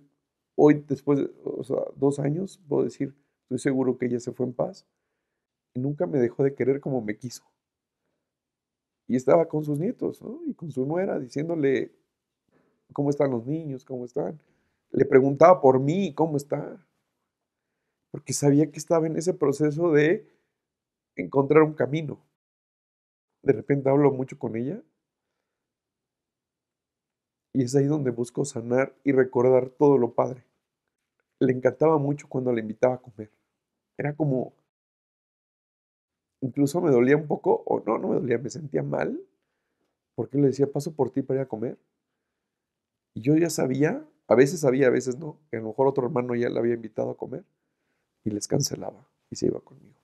hoy, después de dos años, puedo decir, estoy seguro que ella se fue en paz. Y nunca me dejó de querer como me quiso. Y estaba con sus nietos, Y con su nuera, diciéndole cómo están los niños, cómo están le preguntaba por mí, ¿cómo está? Porque sabía que estaba en ese proceso de encontrar un camino. De repente hablo mucho con ella y es ahí donde busco sanar y recordar todo lo padre. Le encantaba mucho cuando la invitaba a comer. Era como... Incluso me dolía un poco, o no, no me dolía, me sentía mal, porque le decía, paso por ti para ir a comer. Y yo ya sabía a veces había, a veces no. A lo mejor otro hermano ya la había invitado a comer y les cancelaba y se iba conmigo.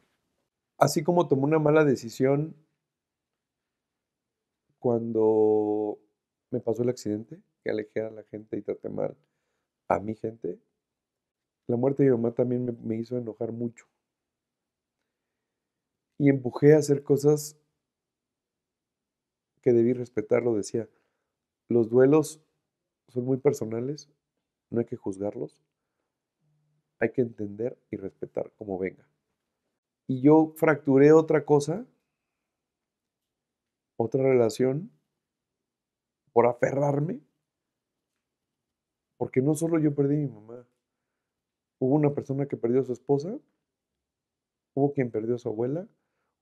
Así como tomé una mala decisión cuando me pasó el accidente, que alejé a la gente y traté mal a mi gente, la muerte de mi mamá también me, me hizo enojar mucho. Y empujé a hacer cosas que debí respetar, lo decía. Los duelos son muy personales no hay que juzgarlos, hay que entender y respetar como venga. Y yo fracturé otra cosa, otra relación, por aferrarme, porque no solo yo perdí a mi mamá, hubo una persona que perdió a su esposa, hubo quien perdió a su abuela,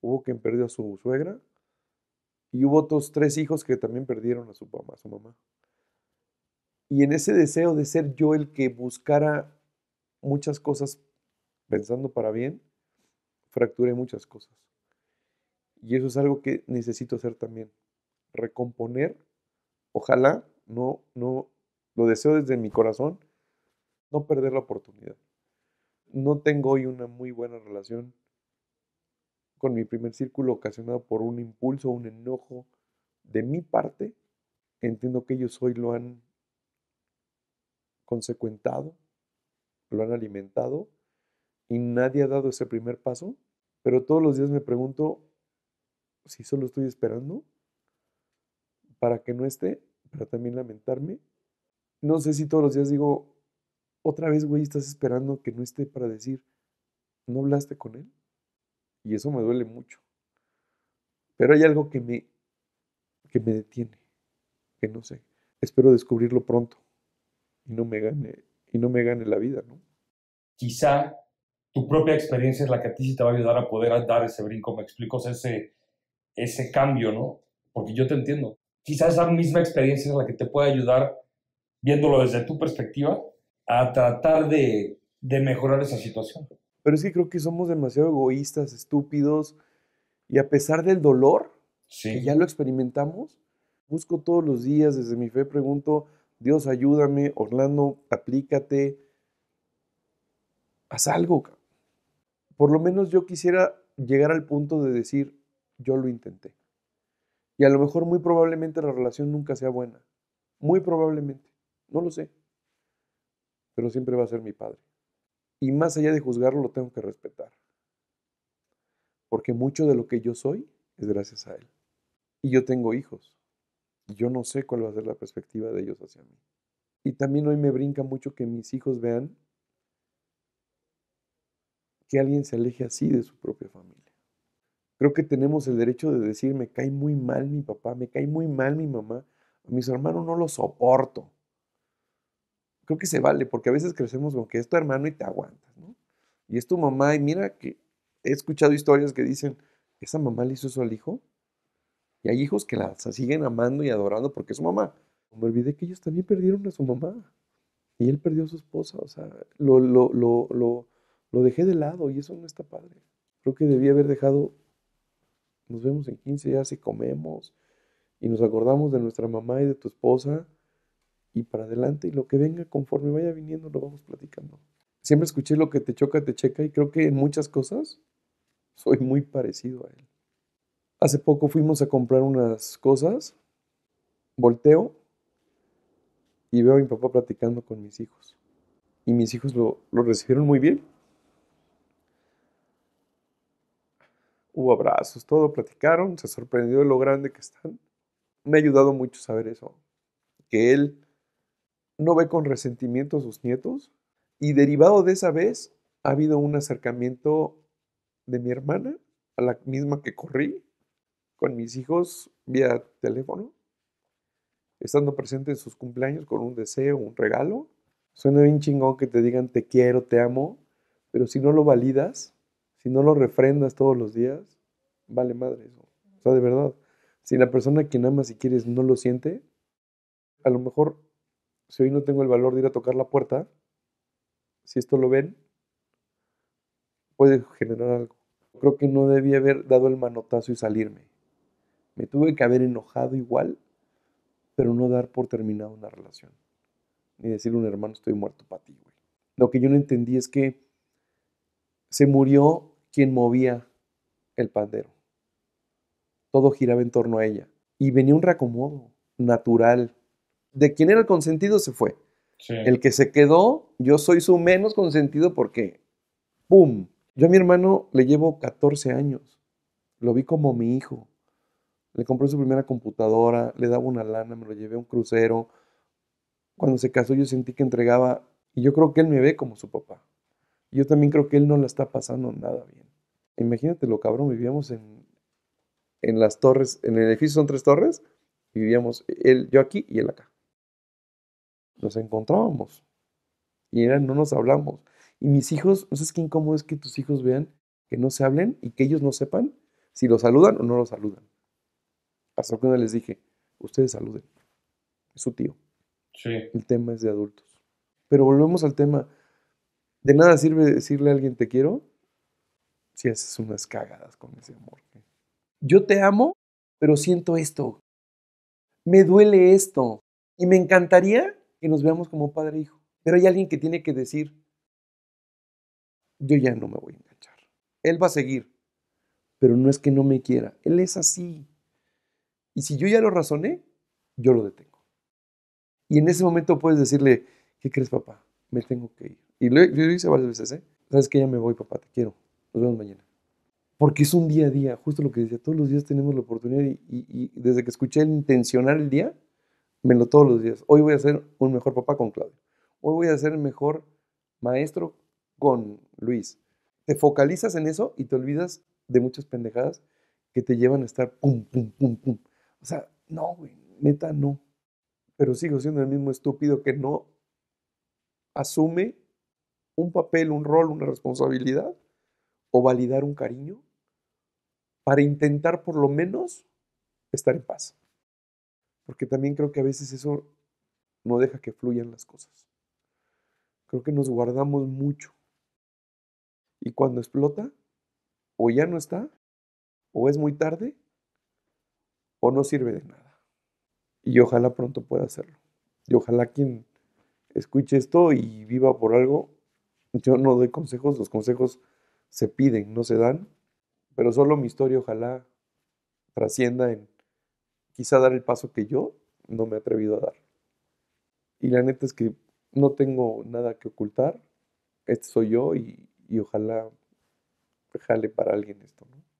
hubo quien perdió a su suegra, y hubo otros tres hijos que también perdieron a su mamá, a su mamá. Y en ese deseo de ser yo el que buscara muchas cosas pensando para bien, fracturé muchas cosas. Y eso es algo que necesito hacer también. Recomponer, ojalá, no, no, lo deseo desde mi corazón, no perder la oportunidad. No tengo hoy una muy buena relación con mi primer círculo ocasionado por un impulso, un enojo de mi parte. Entiendo que ellos hoy lo han consecuentado, lo han alimentado y nadie ha dado ese primer paso. Pero todos los días me pregunto si solo estoy esperando para que no esté, para también lamentarme. No sé si todos los días digo, otra vez, güey, estás esperando que no esté para decir, ¿no hablaste con él? Y eso me duele mucho. Pero hay algo que me, que me detiene, que no sé. Espero descubrirlo pronto y no me gane, y no me gane la vida, ¿no? Quizá tu propia experiencia es la que a ti sí te va a ayudar a poder dar ese brinco, me explico, ese, ese cambio, ¿no? Porque yo te entiendo. Quizá esa misma experiencia es la que te puede ayudar, viéndolo desde tu perspectiva, a tratar de, de mejorar esa situación. Pero es que creo que somos demasiado egoístas, estúpidos, y a pesar del dolor, que ya lo experimentamos, busco todos los días, desde mi fe pregunto, Dios ayúdame, Orlando, aplícate, haz algo. Por lo menos yo quisiera llegar al punto de decir, yo lo intenté. Y a lo mejor muy probablemente la relación nunca sea buena. Muy probablemente. No lo sé. Pero siempre va a ser mi padre. Y más allá de juzgarlo, lo tengo que respetar. Porque mucho de lo que yo soy es gracias a él. Y yo tengo hijos yo no sé cuál va a ser la perspectiva de ellos hacia mí. Y también hoy me brinca mucho que mis hijos vean que alguien se aleje así de su propia familia. Creo que tenemos el derecho de decir, me cae muy mal mi papá, me cae muy mal mi mamá, a mis hermanos no los soporto. Creo que se vale, porque a veces crecemos con que es tu hermano y te aguantas, ¿no? Y es tu mamá, y mira que he escuchado historias que dicen, esa mamá le hizo eso al hijo, y hay hijos que la siguen amando y adorando porque es su mamá. Me olvidé que ellos también perdieron a su mamá. Y él perdió a su esposa. O sea, lo, lo, lo, lo dejé de lado y eso no está padre. Creo que debía haber dejado, nos vemos en 15 días y comemos y nos acordamos de nuestra mamá y de tu esposa y para adelante y lo que venga conforme vaya viniendo lo vamos platicando. Siempre escuché lo que te choca, te checa y creo que en muchas cosas soy muy parecido a él. Hace poco fuimos a comprar unas cosas, volteo y veo a mi papá platicando con mis hijos. Y mis hijos lo, recibieron muy bien. Hubo abrazos, todo, platicaron, se sorprendió de lo grande que están. Me ha ayudado mucho saber eso, que él no ve con resentimiento a sus nietos. Y derivado de esa vez, ha habido un acercamiento de mi hermana, a la misma que corrí, con mis hijos vía teléfono, estando presente en sus cumpleaños con un deseo, un regalo. Suena bien chingón que te digan te quiero, te amo, pero si no lo validas, si no lo refrendas todos los días, vale madre eso. O sea, de verdad, si la persona que quien amas y quieres no lo siente, a lo mejor si hoy no tengo el valor de ir a tocar la puerta, si esto lo ven, puede generar algo. Creo que no debía haber dado el manotazo y salirme. Me tuve que haber enojado igual, pero no dar por terminada una relación. Ni decirle a un hermano, estoy muerto para ti, güey. Lo que yo no entendí es que se murió quien movía el pandero. Todo giraba en torno a ella. Y venía un racomodo natural. De quien era el consentido se fue. El que se quedó, yo soy su menos consentido porque, ¡pum! Yo a mi hermano le llevo 14 años. Lo vi como mi hijo. Le compré su primera computadora, le daba una lana, me lo llevé a un crucero. Cuando se casó yo sentí que entregaba y yo creo que él me ve como su papá. yo también creo que él no la está pasando nada bien. Imagínate lo cabrón, vivíamos en, en las torres, en el edificio son tres torres, vivíamos él, yo aquí y él acá. Nos encontrábamos y no nos hablamos. Y mis hijos, no sé qué incómodo es que tus hijos vean que no se hablen y que ellos no sepan si los saludan o no los saludan. Pasó que les dije, ustedes saluden. Es su tío. Sí. El tema es de adultos. Pero volvemos al tema. De nada sirve decirle a alguien te quiero si haces unas cagadas con ese amor. ¿eh? Yo te amo, pero siento esto. Me duele esto. Y me encantaría que nos veamos como padre e hijo. Pero hay alguien que tiene que decir, yo ya no me voy a enganchar. Él va a seguir. Pero no es que no me quiera. Él es así. Y si yo ya lo razoné, yo lo detengo. Y en ese momento puedes decirle, ¿qué crees, papá? Me tengo que ir. Y lo, hice varias veces, ¿eh? Sabes que ya me voy, papá, te quiero. Nos vemos mañana. Porque es un día a día, justo lo que decía, todos los días tenemos la oportunidad y, desde que escuché el intencionar el día, me lo todos los días. Hoy voy a ser un mejor papá con Claudio. Hoy voy a ser el mejor maestro con Luis. Te focalizas en eso y te olvidas de muchas pendejadas que te llevan a estar pum, pum, pum, pum. O sea, no, güey, neta no. Pero sigo siendo el mismo estúpido que no asume un papel, un rol, una responsabilidad o validar un cariño para intentar por lo menos estar en paz. Porque también creo que a veces eso no deja que fluyan las cosas. Creo que nos guardamos mucho. Y cuando explota, o ya no está, o es muy tarde, o no sirve de nada. Y ojalá pronto pueda hacerlo. Y ojalá quien escuche esto y viva por algo, yo no doy consejos, los consejos se piden, no se dan, pero solo mi historia ojalá trascienda en quizá dar el paso que yo no me he atrevido a dar. Y la neta es que no tengo nada que ocultar, este soy yo y, y ojalá jale para alguien esto, ¿no?